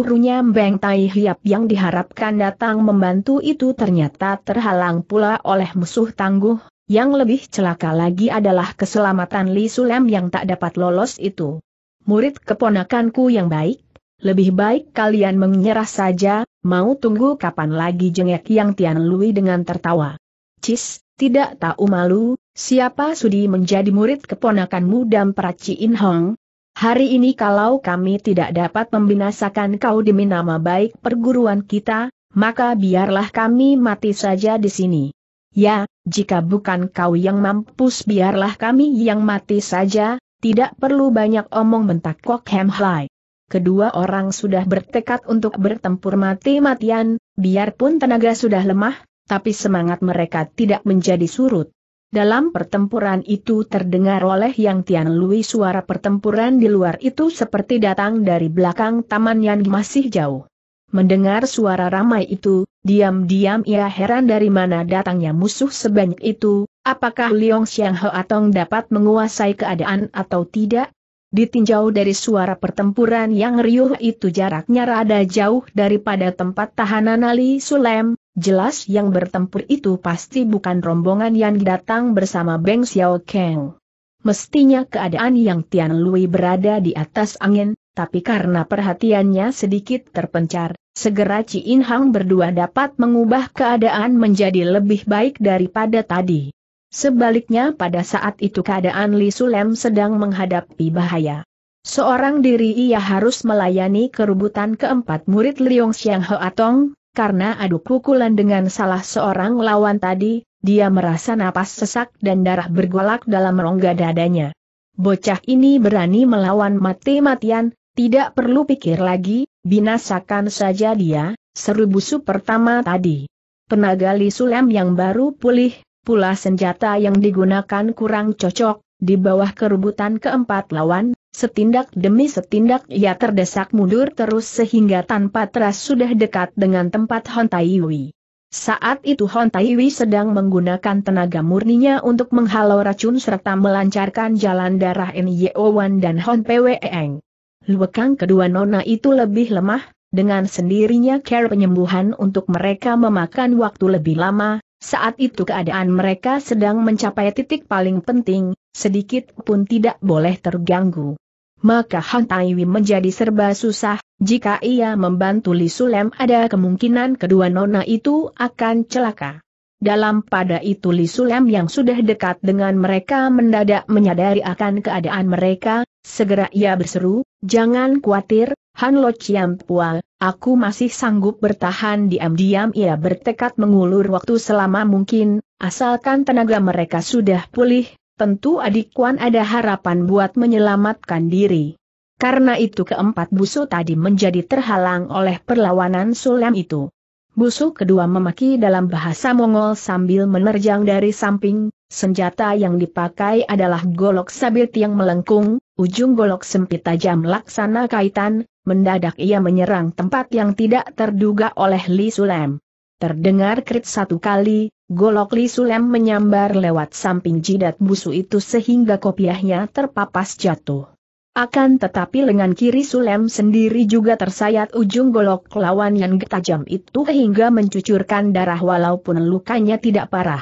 runya Beng Tai Hiap yang diharapkan datang membantu itu ternyata terhalang pula oleh musuh tangguh, yang lebih celaka lagi adalah keselamatan Li Sulem yang tak dapat lolos itu. Murid keponakanku yang baik, lebih baik kalian menyerah saja, Mau tunggu kapan lagi jengek yang Tian Lui dengan tertawa. Cis, tidak tahu malu, siapa sudi menjadi murid keponakanmu dan peraci In Hong? Hari ini kalau kami tidak dapat membinasakan kau demi nama baik perguruan kita, maka biarlah kami mati saja di sini. Ya, jika bukan kau yang mampus biarlah kami yang mati saja, tidak perlu banyak omong bentak Kok Hem Hai kedua orang sudah bertekad untuk bertempur mati-matian, biarpun tenaga sudah lemah, tapi semangat mereka tidak menjadi surut. Dalam pertempuran itu terdengar oleh Yang Tian Lui suara pertempuran di luar itu seperti datang dari belakang taman yang masih jauh. Mendengar suara ramai itu, diam-diam ia heran dari mana datangnya musuh sebanyak itu, apakah Liong Xiang Ho Atong dapat menguasai keadaan atau tidak? Ditinjau dari suara pertempuran yang riuh itu jaraknya rada jauh daripada tempat tahanan Ali Sulem, jelas yang bertempur itu pasti bukan rombongan yang datang bersama Beng Xiao Kang. Mestinya keadaan yang Tian Lui berada di atas angin, tapi karena perhatiannya sedikit terpencar, segera Ci In Hang berdua dapat mengubah keadaan menjadi lebih baik daripada tadi. Sebaliknya pada saat itu keadaan Li Sulem sedang menghadapi bahaya. Seorang diri ia harus melayani kerubutan keempat murid Liong Xiang Tong, karena adu pukulan dengan salah seorang lawan tadi, dia merasa napas sesak dan darah bergolak dalam rongga dadanya. Bocah ini berani melawan mati-matian, tidak perlu pikir lagi, binasakan saja dia, seru busu pertama tadi. Penaga Li Sulem yang baru pulih, pula senjata yang digunakan kurang cocok, di bawah keributan keempat lawan, setindak demi setindak ia terdesak mundur terus sehingga tanpa teras sudah dekat dengan tempat Hon Wei. Saat itu Hon Wei sedang menggunakan tenaga murninya untuk menghalau racun serta melancarkan jalan darah Nyo Wan dan Hon Pwe Eng. Luekang kedua nona itu lebih lemah, dengan sendirinya care penyembuhan untuk mereka memakan waktu lebih lama, saat itu keadaan mereka sedang mencapai titik paling penting, sedikit pun tidak boleh terganggu. Maka Han Taiwi menjadi serba susah, jika ia membantu Li Sulem ada kemungkinan kedua nona itu akan celaka. Dalam pada itu Li Sulem yang sudah dekat dengan mereka mendadak menyadari akan keadaan mereka, segera ia berseru, jangan khawatir, Han Lo Chiam Pua, aku masih sanggup bertahan diam-diam ia bertekad mengulur waktu selama mungkin, asalkan tenaga mereka sudah pulih, tentu adik Kuan ada harapan buat menyelamatkan diri. Karena itu keempat busu tadi menjadi terhalang oleh perlawanan sulam itu. Busuk kedua memaki dalam bahasa Mongol sambil menerjang dari samping, senjata yang dipakai adalah golok sabit yang melengkung, ujung golok sempit tajam laksana kaitan, mendadak ia menyerang tempat yang tidak terduga oleh Li Sulem. Terdengar krit satu kali, golok Li Sulem menyambar lewat samping jidat busu itu sehingga kopiahnya terpapas jatuh. Akan tetapi lengan kiri Sulem sendiri juga tersayat ujung golok lawan yang tajam itu hingga mencucurkan darah walaupun lukanya tidak parah.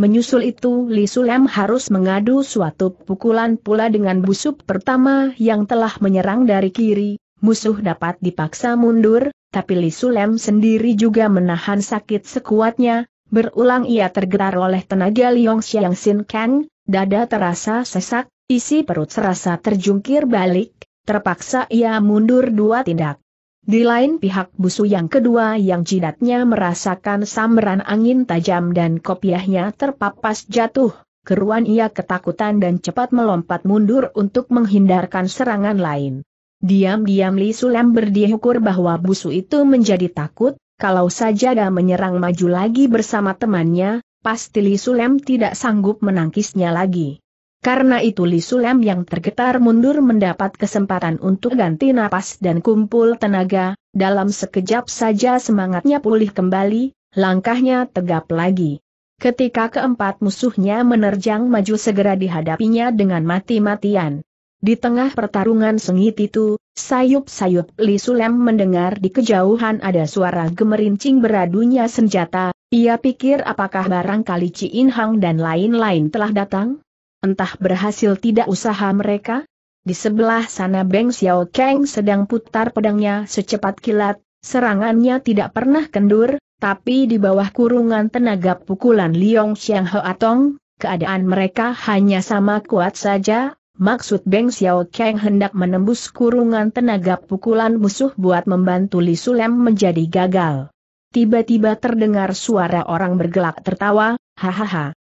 Menyusul itu Li Sulem harus mengadu suatu pukulan pula dengan busuk pertama yang telah menyerang dari kiri, musuh dapat dipaksa mundur, tapi Li Sulem sendiri juga menahan sakit sekuatnya, berulang ia tergetar oleh tenaga Liong Xiang Sin Kang, dada terasa sesak, Isi perut serasa terjungkir balik, terpaksa ia mundur dua tindak. Di lain pihak busu yang kedua yang jidatnya merasakan samberan angin tajam dan kopiahnya terpapas jatuh, keruan ia ketakutan dan cepat melompat mundur untuk menghindarkan serangan lain. Diam-diam Li Sulem berdihukur bahwa busu itu menjadi takut, kalau saja dia menyerang maju lagi bersama temannya, pasti Li Sulem tidak sanggup menangkisnya lagi. Karena itu Li Sulem yang tergetar mundur mendapat kesempatan untuk ganti napas dan kumpul tenaga, dalam sekejap saja semangatnya pulih kembali, langkahnya tegap lagi. Ketika keempat musuhnya menerjang maju segera dihadapinya dengan mati-matian. Di tengah pertarungan sengit itu, sayup-sayup Li Sulem mendengar di kejauhan ada suara gemerincing beradunya senjata, ia pikir apakah barangkali Ciin Hang dan lain-lain telah datang? Entah berhasil tidak usaha mereka? Di sebelah sana Beng Xiao Kang sedang putar pedangnya secepat kilat, serangannya tidak pernah kendur, tapi di bawah kurungan tenaga pukulan Liong Xiang Atong, keadaan mereka hanya sama kuat saja, Maksud Beng Xiao Kang hendak menembus kurungan tenaga pukulan musuh buat membantu Li Sulem menjadi gagal. Tiba-tiba terdengar suara orang bergelak tertawa, hahaha.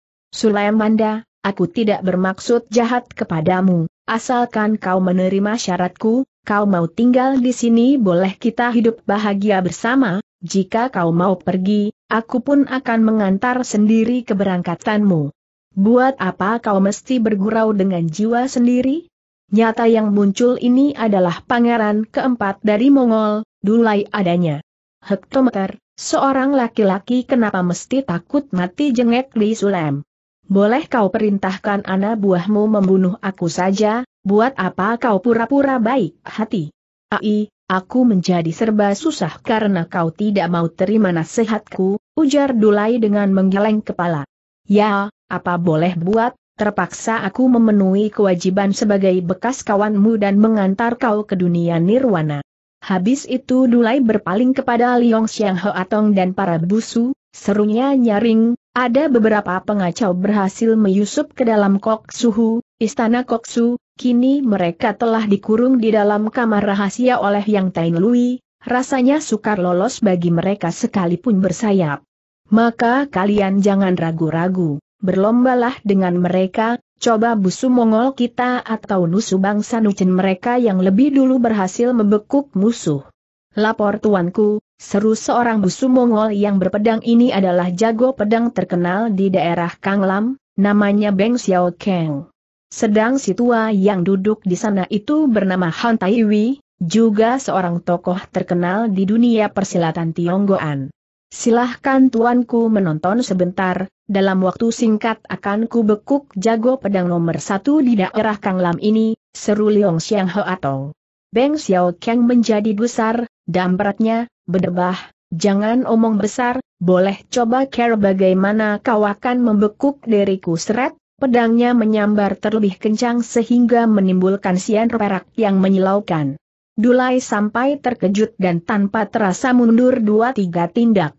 Manda aku tidak bermaksud jahat kepadamu, asalkan kau menerima syaratku, kau mau tinggal di sini boleh kita hidup bahagia bersama, jika kau mau pergi, aku pun akan mengantar sendiri keberangkatanmu. Buat apa kau mesti bergurau dengan jiwa sendiri? Nyata yang muncul ini adalah pangeran keempat dari Mongol, Dulai adanya. Hektometer, seorang laki-laki kenapa mesti takut mati jengek di Sulem? boleh kau perintahkan anak buahmu membunuh aku saja, buat apa kau pura-pura baik hati? Ai, aku menjadi serba susah karena kau tidak mau terima nasihatku, ujar Dulai dengan menggeleng kepala. Ya, apa boleh buat, terpaksa aku memenuhi kewajiban sebagai bekas kawanmu dan mengantar kau ke dunia nirwana. Habis itu Dulai berpaling kepada Liong Xiang Hoatong dan para busu, serunya nyaring, ada beberapa pengacau berhasil menyusup ke dalam kok suhu, istana kok su, kini mereka telah dikurung di dalam kamar rahasia oleh Yang Tain Lui, rasanya sukar lolos bagi mereka sekalipun bersayap. Maka kalian jangan ragu-ragu, berlombalah dengan mereka, coba busu Mongol kita atau nusu bangsa Nucin mereka yang lebih dulu berhasil membekuk musuh. Lapor tuanku, seru seorang busu Mongol yang berpedang ini adalah jago pedang terkenal di daerah Kanglam, namanya Beng Xiao Kang. Sedang si tua yang duduk di sana itu bernama Han Taiwi, juga seorang tokoh terkenal di dunia persilatan Tionggoan. Silahkan tuanku menonton sebentar, dalam waktu singkat akan ku bekuk jago pedang nomor satu di daerah Kanglam ini, seru Liong Xiang Ho Atong. Beng Xiao Kang menjadi besar. Dampratnya, berdebah, jangan omong besar, boleh coba care bagaimana kau akan membekuk diriku seret, pedangnya menyambar terlebih kencang sehingga menimbulkan sian perak yang menyilaukan. Dulai sampai terkejut dan tanpa terasa mundur dua tiga tindak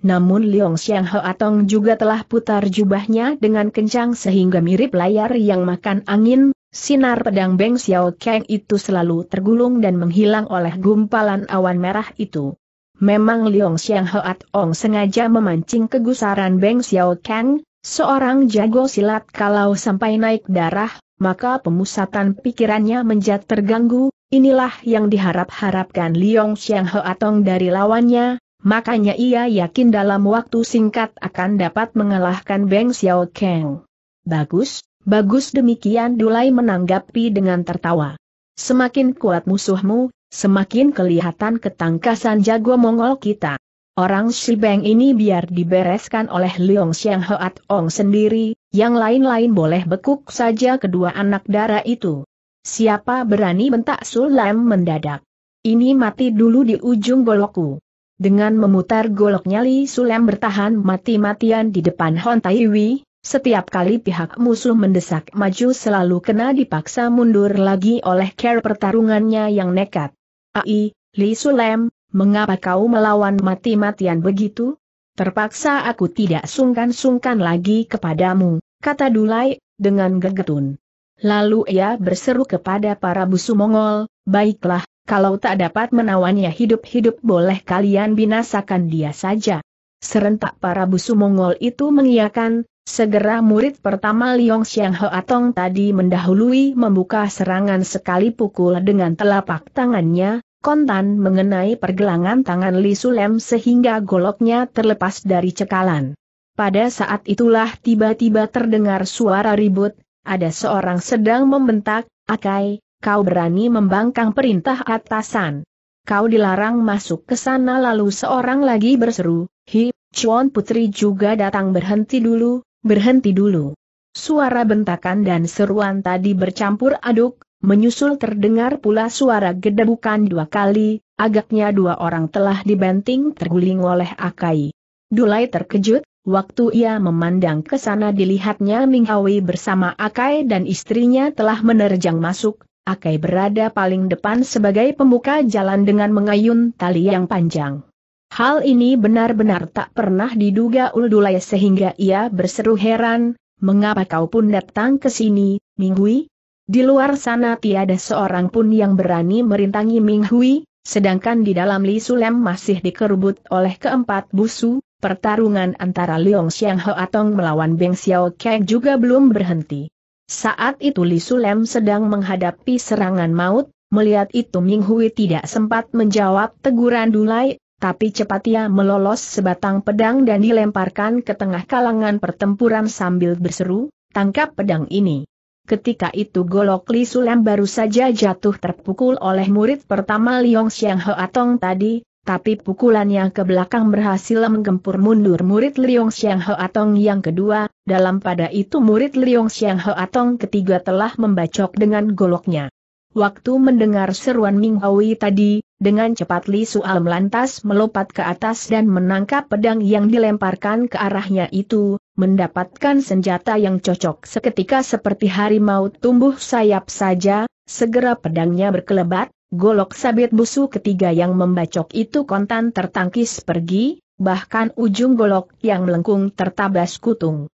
namun Liong Xiang Hoatong juga telah putar jubahnya dengan kencang sehingga mirip layar yang makan angin, sinar pedang Beng Xiao Kang itu selalu tergulung dan menghilang oleh gumpalan awan merah itu. Memang Liong Xiang Hoatong sengaja memancing kegusaran Beng Xiao Kang, seorang jago silat kalau sampai naik darah, maka pemusatan pikirannya menjadi terganggu, Inilah yang diharap-harapkan Liong Xiang Hoatong dari lawannya, Makanya ia yakin dalam waktu singkat akan dapat mengalahkan Beng Xiao Kang. Bagus, bagus demikian Dulai menanggapi dengan tertawa. Semakin kuat musuhmu, semakin kelihatan ketangkasan jago Mongol kita. Orang Shibeng ini biar dibereskan oleh Leong Xiang Hoat Ong sendiri, yang lain-lain boleh bekuk saja kedua anak dara itu. Siapa berani bentak Sulam mendadak? Ini mati dulu di ujung goloku. Dengan memutar goloknya Li Sulem bertahan mati-matian di depan Hon Taiwi, setiap kali pihak musuh mendesak maju selalu kena dipaksa mundur lagi oleh care pertarungannya yang nekat. Ai, Li Sulem, mengapa kau melawan mati-matian begitu? Terpaksa aku tidak sungkan-sungkan lagi kepadamu, kata Dulai, dengan gegetun. Lalu ia berseru kepada para busu Mongol, baiklah, kalau tak dapat menawannya hidup-hidup boleh kalian binasakan dia saja. Serentak para busu Mongol itu mengiakan, segera murid pertama Liong Xiang Atong tadi mendahului membuka serangan sekali pukul dengan telapak tangannya, kontan mengenai pergelangan tangan Li Sulem sehingga goloknya terlepas dari cekalan. Pada saat itulah tiba-tiba terdengar suara ribut, ada seorang sedang membentak, Akai, kau berani membangkang perintah atasan. Kau dilarang masuk ke sana lalu seorang lagi berseru, Hi, Chuan Putri juga datang berhenti dulu, berhenti dulu. Suara bentakan dan seruan tadi bercampur aduk, menyusul terdengar pula suara gedebukan dua kali, agaknya dua orang telah dibanting terguling oleh Akai. Dulai terkejut, Waktu ia memandang ke sana dilihatnya Ming Hawi bersama Akai dan istrinya telah menerjang masuk, Akai berada paling depan sebagai pembuka jalan dengan mengayun tali yang panjang. Hal ini benar-benar tak pernah diduga Uldulai sehingga ia berseru heran, mengapa kau pun datang ke sini, Ming Hui? Di luar sana tiada seorang pun yang berani merintangi Ming Hui, sedangkan di dalam Li Sulem masih dikerubut oleh keempat busu, pertarungan antara Leong Xiang Ho Atong melawan Beng Xiao Kek juga belum berhenti. Saat itu Li Sulem sedang menghadapi serangan maut, melihat itu Ming Hui tidak sempat menjawab teguran Dulai, tapi cepat ia melolos sebatang pedang dan dilemparkan ke tengah kalangan pertempuran sambil berseru, tangkap pedang ini. Ketika itu golok Li Sulam baru saja jatuh terpukul oleh murid pertama Liong Xiang Ho Atong tadi, tapi pukulannya ke belakang berhasil menggempur mundur murid Liong Xiang Atong yang kedua, dalam pada itu murid Liong Xiang Atong ketiga telah membacok dengan goloknya. Waktu mendengar seruan Ming Hui tadi, dengan cepat Li Sual lantas melompat ke atas dan menangkap pedang yang dilemparkan ke arahnya itu, mendapatkan senjata yang cocok seketika seperti harimau tumbuh sayap saja, segera pedangnya berkelebat, Golok sabit busu ketiga yang membacok itu kontan tertangkis pergi, bahkan ujung golok yang melengkung tertabas kutung.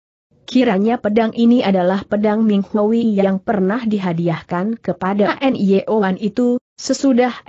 Kiranya pedang ini adalah pedang Ming Hui yang pernah dihadiahkan kepada Wan itu, sesudah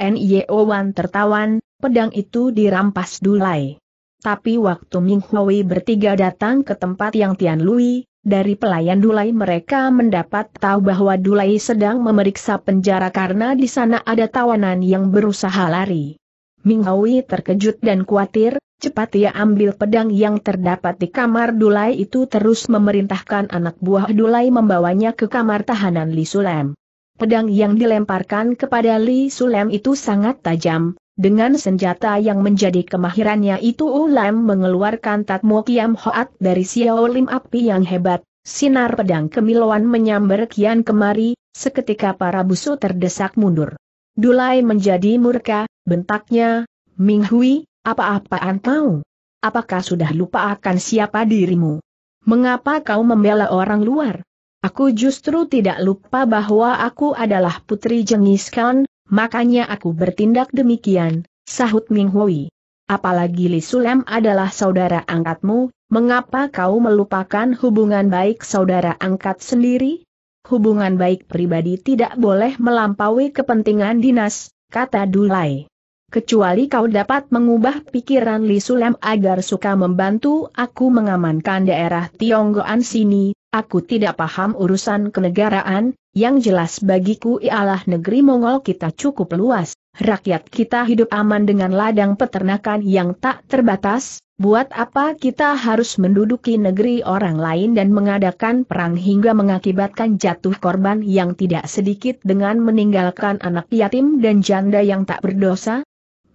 Wan tertawan, pedang itu dirampas Dulai. Tapi waktu Ming Hui bertiga datang ke tempat yang Tian Lui, dari pelayan Dulai mereka mendapat tahu bahwa Dulai sedang memeriksa penjara karena di sana ada tawanan yang berusaha lari. Minghui terkejut dan khawatir, cepat ia ya ambil pedang yang terdapat di kamar Dulai itu terus memerintahkan anak buah Dulai membawanya ke kamar tahanan Li Sulem. Pedang yang dilemparkan kepada Li Sulem itu sangat tajam, dengan senjata yang menjadi kemahirannya itu Ulam mengeluarkan Tatmo Kiam Hoat dari Lim api yang hebat, sinar pedang kemiluan menyambar kian kemari, seketika para busu terdesak mundur. Dulai menjadi murka, bentaknya, Minghui, apa-apaan kau? Apakah sudah lupa akan siapa dirimu? Mengapa kau membela orang luar? Aku justru tidak lupa bahwa aku adalah putri Jengis Khan, Makanya aku bertindak demikian, sahut Ming Hui. Apalagi Li Sulem adalah saudara angkatmu, mengapa kau melupakan hubungan baik saudara angkat sendiri? Hubungan baik pribadi tidak boleh melampaui kepentingan dinas, kata Dulai. Kecuali kau dapat mengubah pikiran Li Sulem agar suka membantu aku mengamankan daerah Tionggoan sini, aku tidak paham urusan kenegaraan, yang jelas bagiku ialah negeri Mongol kita cukup luas, rakyat kita hidup aman dengan ladang peternakan yang tak terbatas, buat apa kita harus menduduki negeri orang lain dan mengadakan perang hingga mengakibatkan jatuh korban yang tidak sedikit dengan meninggalkan anak yatim dan janda yang tak berdosa?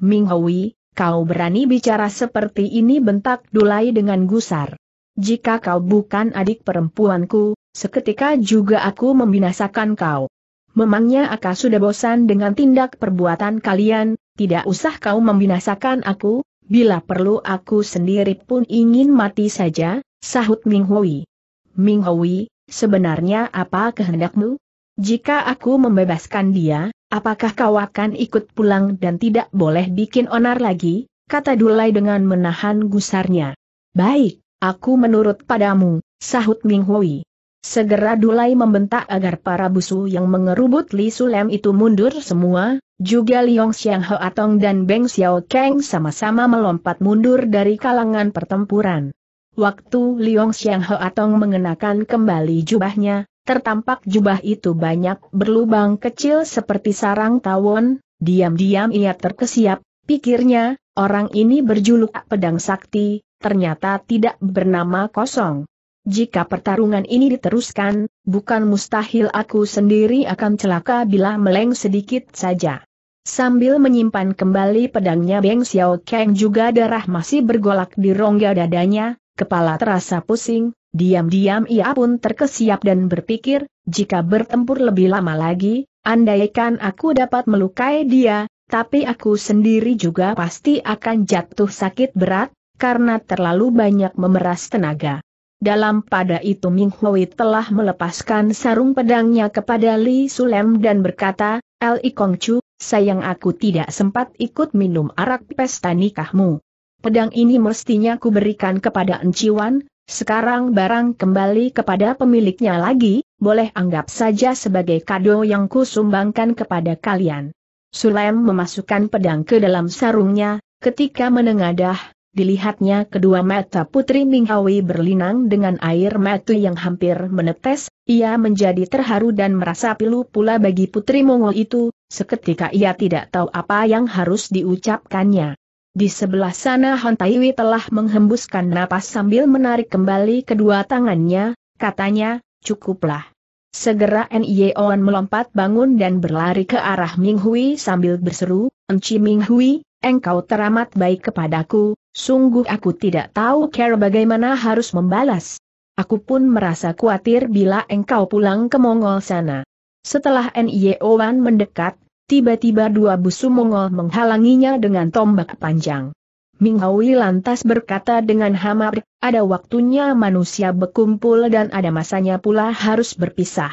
Ming Hui, kau berani bicara seperti ini bentak Dulai dengan gusar. Jika kau bukan adik perempuanku, Seketika juga aku membinasakan kau. Memangnya aku sudah bosan dengan tindak perbuatan kalian, tidak usah kau membinasakan aku, bila perlu aku sendiri pun ingin mati saja, sahut Ming Hui. Ming Hui, sebenarnya apa kehendakmu? Jika aku membebaskan dia, apakah kau akan ikut pulang dan tidak boleh bikin onar lagi? kata Dulai dengan menahan gusarnya. Baik, aku menurut padamu, sahut Ming Hui. Segera Dulai membentak agar para busu yang mengerubut Li Sulem itu mundur semua, juga Liong Xiang Ho Atong dan Beng Xiao Kang sama-sama melompat mundur dari kalangan pertempuran. Waktu Liong Xiang Ho Atong mengenakan kembali jubahnya, tertampak jubah itu banyak berlubang kecil seperti sarang tawon, diam-diam ia terkesiap, pikirnya, orang ini berjuluk pedang sakti, ternyata tidak bernama kosong. Jika pertarungan ini diteruskan, bukan mustahil aku sendiri akan celaka bila meleng sedikit saja. Sambil menyimpan kembali pedangnya Beng Xiao Kang juga darah masih bergolak di rongga dadanya, kepala terasa pusing, diam-diam ia pun terkesiap dan berpikir, jika bertempur lebih lama lagi, andaikan aku dapat melukai dia, tapi aku sendiri juga pasti akan jatuh sakit berat, karena terlalu banyak memeras tenaga. Dalam pada itu Ming Hui telah melepaskan sarung pedangnya kepada Li Sulem dan berkata, Li Kong Chu, sayang aku tidak sempat ikut minum arak pesta nikahmu. Pedang ini mestinya kuberikan kepada Enciwan, sekarang barang kembali kepada pemiliknya lagi, boleh anggap saja sebagai kado yang kusumbangkan kepada kalian. Sulem memasukkan pedang ke dalam sarungnya, ketika menengadah, dilihatnya kedua mata Putri Minghawi berlinang dengan air mata yang hampir menetes, ia menjadi terharu dan merasa pilu pula bagi Putri Mongol itu, seketika ia tidak tahu apa yang harus diucapkannya. Di sebelah sana Han Taiwi telah menghembuskan napas sambil menarik kembali kedua tangannya, katanya, cukuplah. Segera Nyeon melompat bangun dan berlari ke arah Minghui sambil berseru, Enci Minghui, engkau teramat baik kepadaku, Sungguh aku tidak tahu cara bagaimana harus membalas. Aku pun merasa khawatir bila engkau pulang ke Mongol sana. Setelah Wan mendekat, tiba-tiba dua busu Mongol menghalanginya dengan tombak panjang. Ming Hui lantas berkata dengan hamar, ada waktunya manusia berkumpul dan ada masanya pula harus berpisah.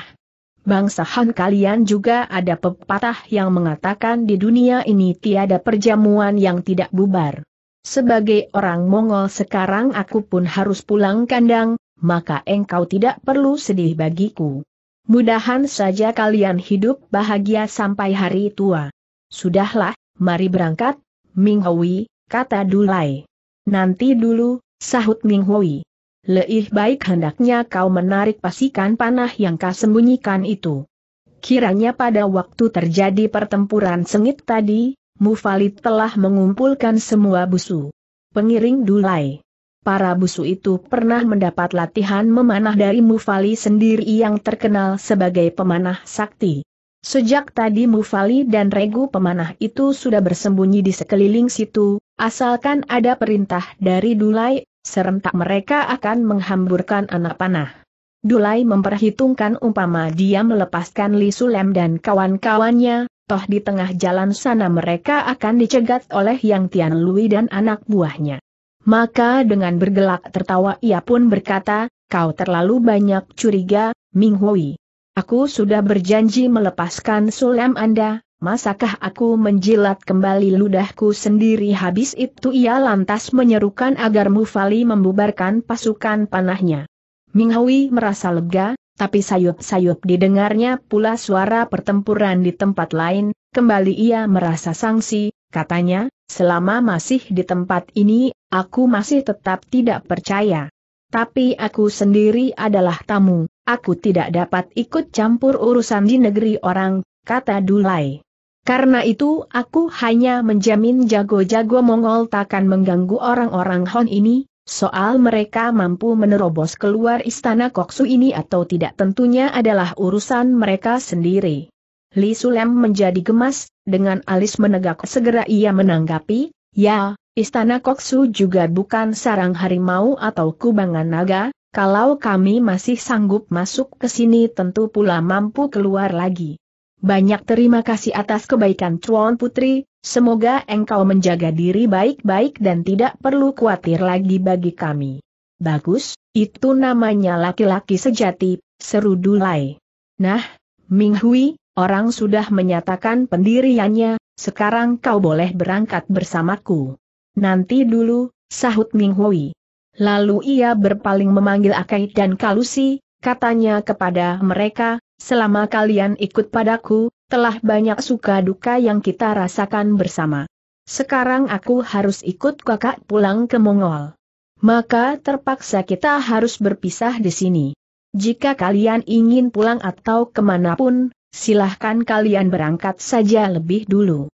Bangsa Han kalian juga ada pepatah yang mengatakan di dunia ini tiada perjamuan yang tidak bubar. Sebagai orang Mongol sekarang aku pun harus pulang kandang, maka engkau tidak perlu sedih bagiku. Mudahan saja kalian hidup bahagia sampai hari tua. Sudahlah, mari berangkat, Ming Hui, kata Dulai. Nanti dulu, sahut Ming Hui. Leih baik hendaknya kau menarik pasikan panah yang kau sembunyikan itu. Kiranya pada waktu terjadi pertempuran sengit tadi, Mufalid telah mengumpulkan semua busu. Pengiring Dulai. Para busu itu pernah mendapat latihan memanah dari Mufali sendiri yang terkenal sebagai pemanah sakti. Sejak tadi Mufali dan regu pemanah itu sudah bersembunyi di sekeliling situ, asalkan ada perintah dari Dulai, serentak mereka akan menghamburkan anak panah. Dulai memperhitungkan umpama dia melepaskan Li Sulem dan kawan-kawannya, toh di tengah jalan sana mereka akan dicegat oleh Yang Tian Lui dan anak buahnya. Maka dengan bergelak tertawa ia pun berkata, kau terlalu banyak curiga, Ming Hui. Aku sudah berjanji melepaskan sulam Anda, masakah aku menjilat kembali ludahku sendiri habis itu ia lantas menyerukan agar Mufali membubarkan pasukan panahnya. Ming Hui merasa lega, tapi sayup-sayup didengarnya pula suara pertempuran di tempat lain, kembali ia merasa sangsi, katanya, selama masih di tempat ini, aku masih tetap tidak percaya. Tapi aku sendiri adalah tamu, aku tidak dapat ikut campur urusan di negeri orang, kata Dulai. Karena itu aku hanya menjamin jago-jago Mongol takkan mengganggu orang-orang Hon ini, Soal mereka mampu menerobos keluar istana Koksu ini atau tidak tentunya adalah urusan mereka sendiri. Li Sulem menjadi gemas, dengan alis menegak segera ia menanggapi, ya, istana Koksu juga bukan sarang harimau atau kubangan naga, kalau kami masih sanggup masuk ke sini tentu pula mampu keluar lagi. Banyak terima kasih atas kebaikan Chuan Putri, semoga engkau menjaga diri baik-baik dan tidak perlu khawatir lagi bagi kami. Bagus, itu namanya laki-laki sejati, seru Dulai. Nah, Ming Hui, orang sudah menyatakan pendiriannya, sekarang kau boleh berangkat bersamaku. Nanti dulu, sahut Ming Hui. Lalu ia berpaling memanggil Akai dan Kalusi, katanya kepada mereka, Selama kalian ikut padaku, telah banyak suka duka yang kita rasakan bersama. Sekarang aku harus ikut kakak pulang ke Mongol. Maka terpaksa kita harus berpisah di sini. Jika kalian ingin pulang atau kemanapun, silahkan kalian berangkat saja lebih dulu.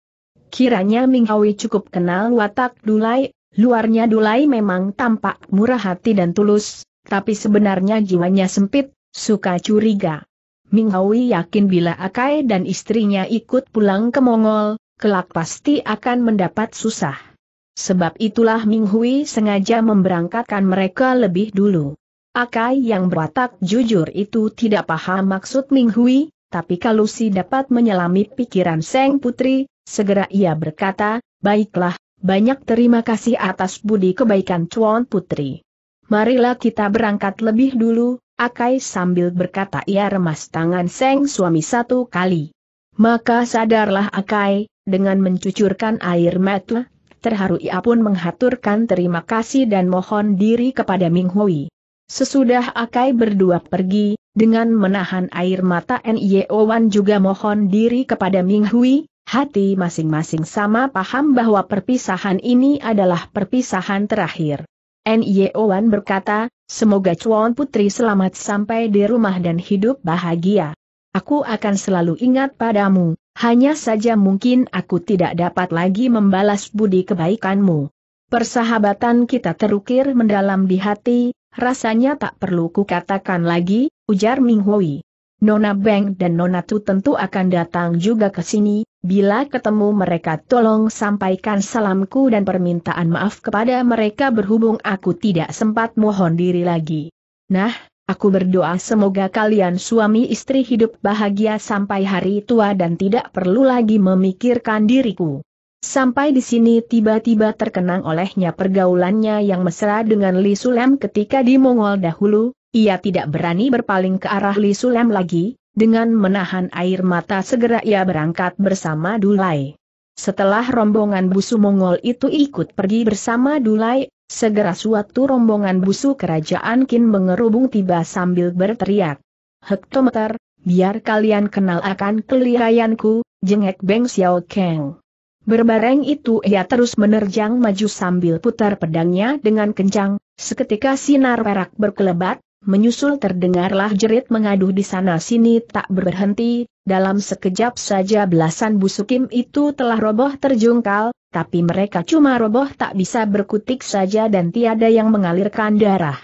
Kiranya Minghawi cukup kenal watak Dulai, luarnya Dulai memang tampak murah hati dan tulus, tapi sebenarnya jiwanya sempit, suka curiga. Ming Hui yakin bila Akai dan istrinya ikut pulang ke Mongol, kelak pasti akan mendapat susah. Sebab itulah Ming Hui sengaja memberangkatkan mereka lebih dulu. Akai yang berwatak jujur itu tidak paham maksud Ming Hui, tapi kalau si dapat menyelami pikiran Seng Putri, segera ia berkata, baiklah, banyak terima kasih atas budi kebaikan Chuan Putri. Marilah kita berangkat lebih dulu, Akai sambil berkata ia remas tangan Seng suami satu kali. Maka sadarlah Akai, dengan mencucurkan air mata, terharu ia pun menghaturkan terima kasih dan mohon diri kepada Ming Hui. Sesudah Akai berdua pergi, dengan menahan air mata N.Y.O. Wan juga mohon diri kepada Ming Hui, hati masing-masing sama paham bahwa perpisahan ini adalah perpisahan terakhir. N.Y.O. Wan berkata, Semoga Cuan Putri selamat sampai di rumah dan hidup bahagia. Aku akan selalu ingat padamu, hanya saja mungkin aku tidak dapat lagi membalas budi kebaikanmu. Persahabatan kita terukir mendalam di hati, rasanya tak perlu kukatakan lagi, ujar Ming Hui. Nona Beng dan Nona Tu tentu akan datang juga ke sini, Bila ketemu mereka tolong sampaikan salamku dan permintaan maaf kepada mereka berhubung aku tidak sempat mohon diri lagi. Nah, aku berdoa semoga kalian suami istri hidup bahagia sampai hari tua dan tidak perlu lagi memikirkan diriku. Sampai di sini tiba-tiba terkenang olehnya pergaulannya yang mesra dengan Li Sulem ketika di Mongol dahulu, ia tidak berani berpaling ke arah Li Sulem lagi, dengan menahan air mata segera ia berangkat bersama Dulai. Setelah rombongan busu Mongol itu ikut pergi bersama Dulai, segera suatu rombongan busu kerajaan Qin mengerubung tiba sambil berteriak. Hektometer, biar kalian kenal akan kelihayanku, jengek Beng Xiao Kang. Berbareng itu ia terus menerjang maju sambil putar pedangnya dengan kencang, seketika sinar perak berkelebat, Menyusul terdengarlah jerit mengaduh di sana-sini tak berhenti, dalam sekejap saja belasan busukim itu telah roboh terjungkal, tapi mereka cuma roboh tak bisa berkutik saja dan tiada yang mengalirkan darah.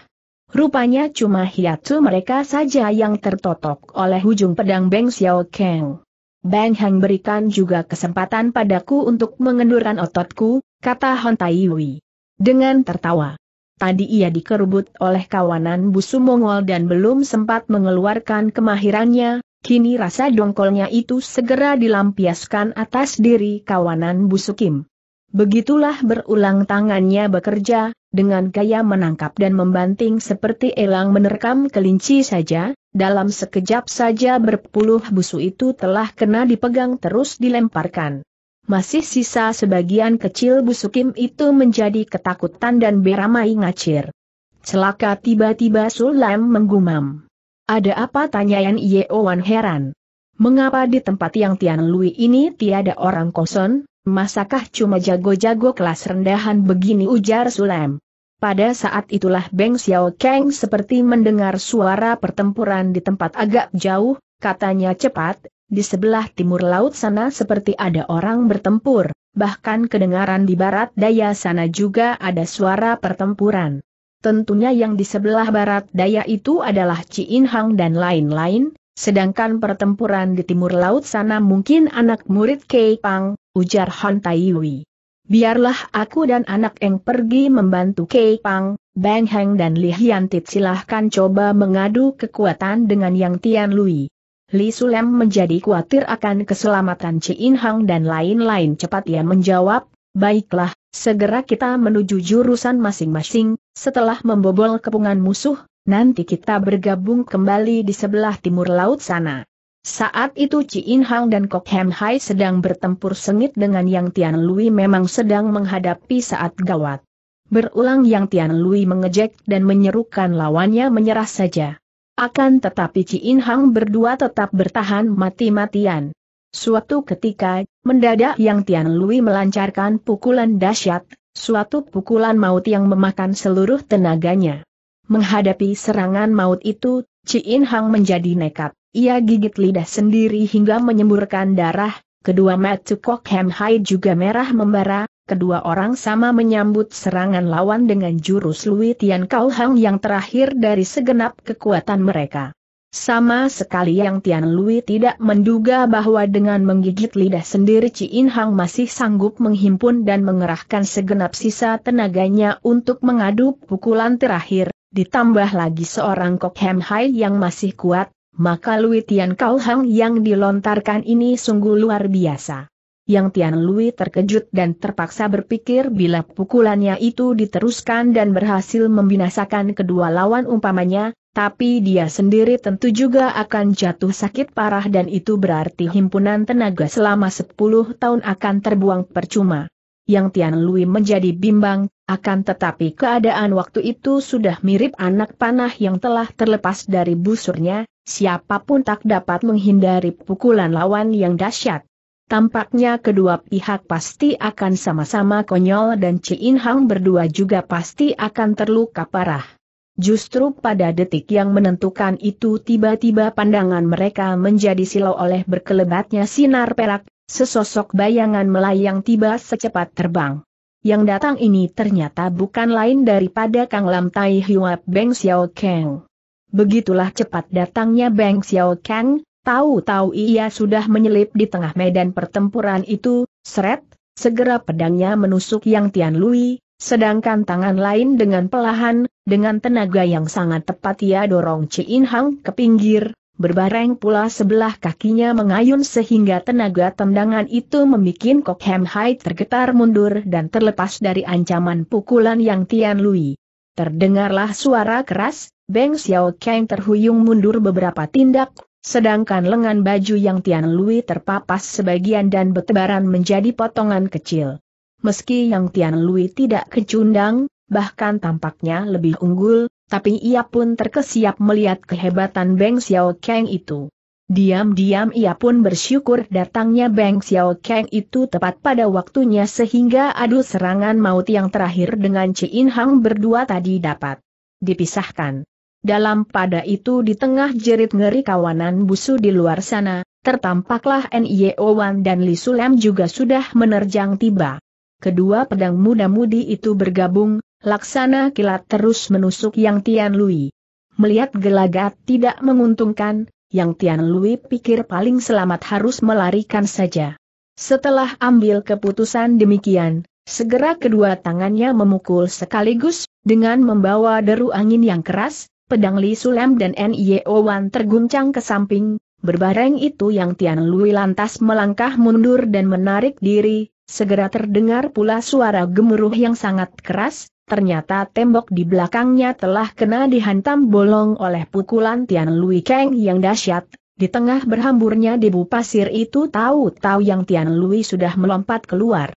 Rupanya cuma hiatu mereka saja yang tertotok oleh ujung pedang Beng Xiao Kang. Beng Hang berikan juga kesempatan padaku untuk mengendurkan ototku, kata Hon Taiwi. Dengan tertawa. Tadi ia dikerubut oleh kawanan busu Mongol dan belum sempat mengeluarkan kemahirannya, kini rasa dongkolnya itu segera dilampiaskan atas diri kawanan busu Kim. Begitulah berulang tangannya bekerja, dengan gaya menangkap dan membanting seperti elang menerkam kelinci saja, dalam sekejap saja berpuluh busu itu telah kena dipegang terus dilemparkan masih sisa sebagian kecil busukim itu menjadi ketakutan dan beramai ngacir. Celaka tiba-tiba Sulam menggumam. Ada apa tanyaan Yeowan heran. Mengapa di tempat yang Tian Lui ini tiada orang kosong, masakah cuma jago-jago kelas rendahan begini ujar Sulam. Pada saat itulah Beng Xiao Kang seperti mendengar suara pertempuran di tempat agak jauh, katanya cepat, di sebelah timur laut sana seperti ada orang bertempur, bahkan kedengaran di barat daya sana juga ada suara pertempuran. Tentunya yang di sebelah barat daya itu adalah Ciinhang dan lain-lain, sedangkan pertempuran di timur laut sana mungkin anak murid Kei Pang, ujar Han Taiyui. Biarlah aku dan anak Eng pergi membantu Kei Pang, Bang Heng dan Li Hian silahkan coba mengadu kekuatan dengan Yang Tian Lui. Li Sulem menjadi khawatir akan keselamatan Chin Hang dan lain-lain cepat ia menjawab, baiklah, segera kita menuju jurusan masing-masing, setelah membobol kepungan musuh, nanti kita bergabung kembali di sebelah timur laut sana. Saat itu Chin Hang dan Kok Hem Hai sedang bertempur sengit dengan Yang Tian Lui memang sedang menghadapi saat gawat. Berulang Yang Tian Lui mengejek dan menyerukan lawannya menyerah saja. Akan tetapi Ciin Hang berdua tetap bertahan mati-matian. Suatu ketika, mendadak Yang Tian Lui melancarkan pukulan dahsyat, suatu pukulan maut yang memakan seluruh tenaganya. Menghadapi serangan maut itu, Ciin Hang menjadi nekat. Ia gigit lidah sendiri hingga menyemburkan darah, kedua mata Kok Hem Hai juga merah membara, kedua orang sama menyambut serangan lawan dengan jurus Lui Tian Kau Hang yang terakhir dari segenap kekuatan mereka. Sama sekali yang Tian Lui tidak menduga bahwa dengan menggigit lidah sendiri In Hang masih sanggup menghimpun dan mengerahkan segenap sisa tenaganya untuk mengadu pukulan terakhir, ditambah lagi seorang Kok Hem Hai yang masih kuat, maka Lui Tian Kau Hang yang dilontarkan ini sungguh luar biasa yang Tian Lui terkejut dan terpaksa berpikir bila pukulannya itu diteruskan dan berhasil membinasakan kedua lawan umpamanya, tapi dia sendiri tentu juga akan jatuh sakit parah dan itu berarti himpunan tenaga selama 10 tahun akan terbuang percuma. Yang Tian Lui menjadi bimbang, akan tetapi keadaan waktu itu sudah mirip anak panah yang telah terlepas dari busurnya, siapapun tak dapat menghindari pukulan lawan yang dahsyat. Tampaknya kedua pihak pasti akan sama-sama konyol dan Ciin Hang berdua juga pasti akan terluka parah. Justru pada detik yang menentukan itu tiba-tiba pandangan mereka menjadi silau oleh berkelebatnya sinar perak, sesosok bayangan melayang tiba secepat terbang. Yang datang ini ternyata bukan lain daripada Kang Lam Tai Huap Beng Xiao Kang. Begitulah cepat datangnya Beng Xiao Kang, Tahu-tahu ia sudah menyelip di tengah medan pertempuran itu, seret, segera pedangnya menusuk Yang Tian Lui, sedangkan tangan lain dengan pelahan, dengan tenaga yang sangat tepat ia dorong Chin Hang ke pinggir, berbareng pula sebelah kakinya mengayun sehingga tenaga tendangan itu membuat Kok Hem Hai tergetar mundur dan terlepas dari ancaman pukulan Yang Tian Lui. Terdengarlah suara keras, Beng Xiao Kang terhuyung mundur beberapa tindak, Sedangkan lengan baju yang Tian Lui terpapas sebagian dan bertebaran menjadi potongan kecil. Meski yang Tian Lui tidak kecundang, bahkan tampaknya lebih unggul, tapi ia pun terkesiap melihat kehebatan Beng Xiao Kang itu. Diam-diam ia pun bersyukur datangnya Beng Xiao Kang itu tepat pada waktunya sehingga adu serangan maut yang terakhir dengan Chin Hang berdua tadi dapat dipisahkan. Dalam pada itu di tengah jerit ngeri kawanan busu di luar sana, tertampaklah N.Y.O. Wan dan Li Sulem juga sudah menerjang tiba. Kedua pedang muda-mudi itu bergabung, laksana kilat terus menusuk Yang Tian Lui. Melihat gelagat tidak menguntungkan, Yang Tian Lui pikir paling selamat harus melarikan saja. Setelah ambil keputusan demikian, segera kedua tangannya memukul sekaligus, dengan membawa deru angin yang keras, pedang Li Sulam dan Nio Wan terguncang ke samping, berbareng itu yang Tian Lui lantas melangkah mundur dan menarik diri, segera terdengar pula suara gemuruh yang sangat keras, ternyata tembok di belakangnya telah kena dihantam bolong oleh pukulan Tian Lui Kang yang dahsyat. Di tengah berhamburnya debu pasir itu tahu-tahu yang Tian Lui sudah melompat keluar.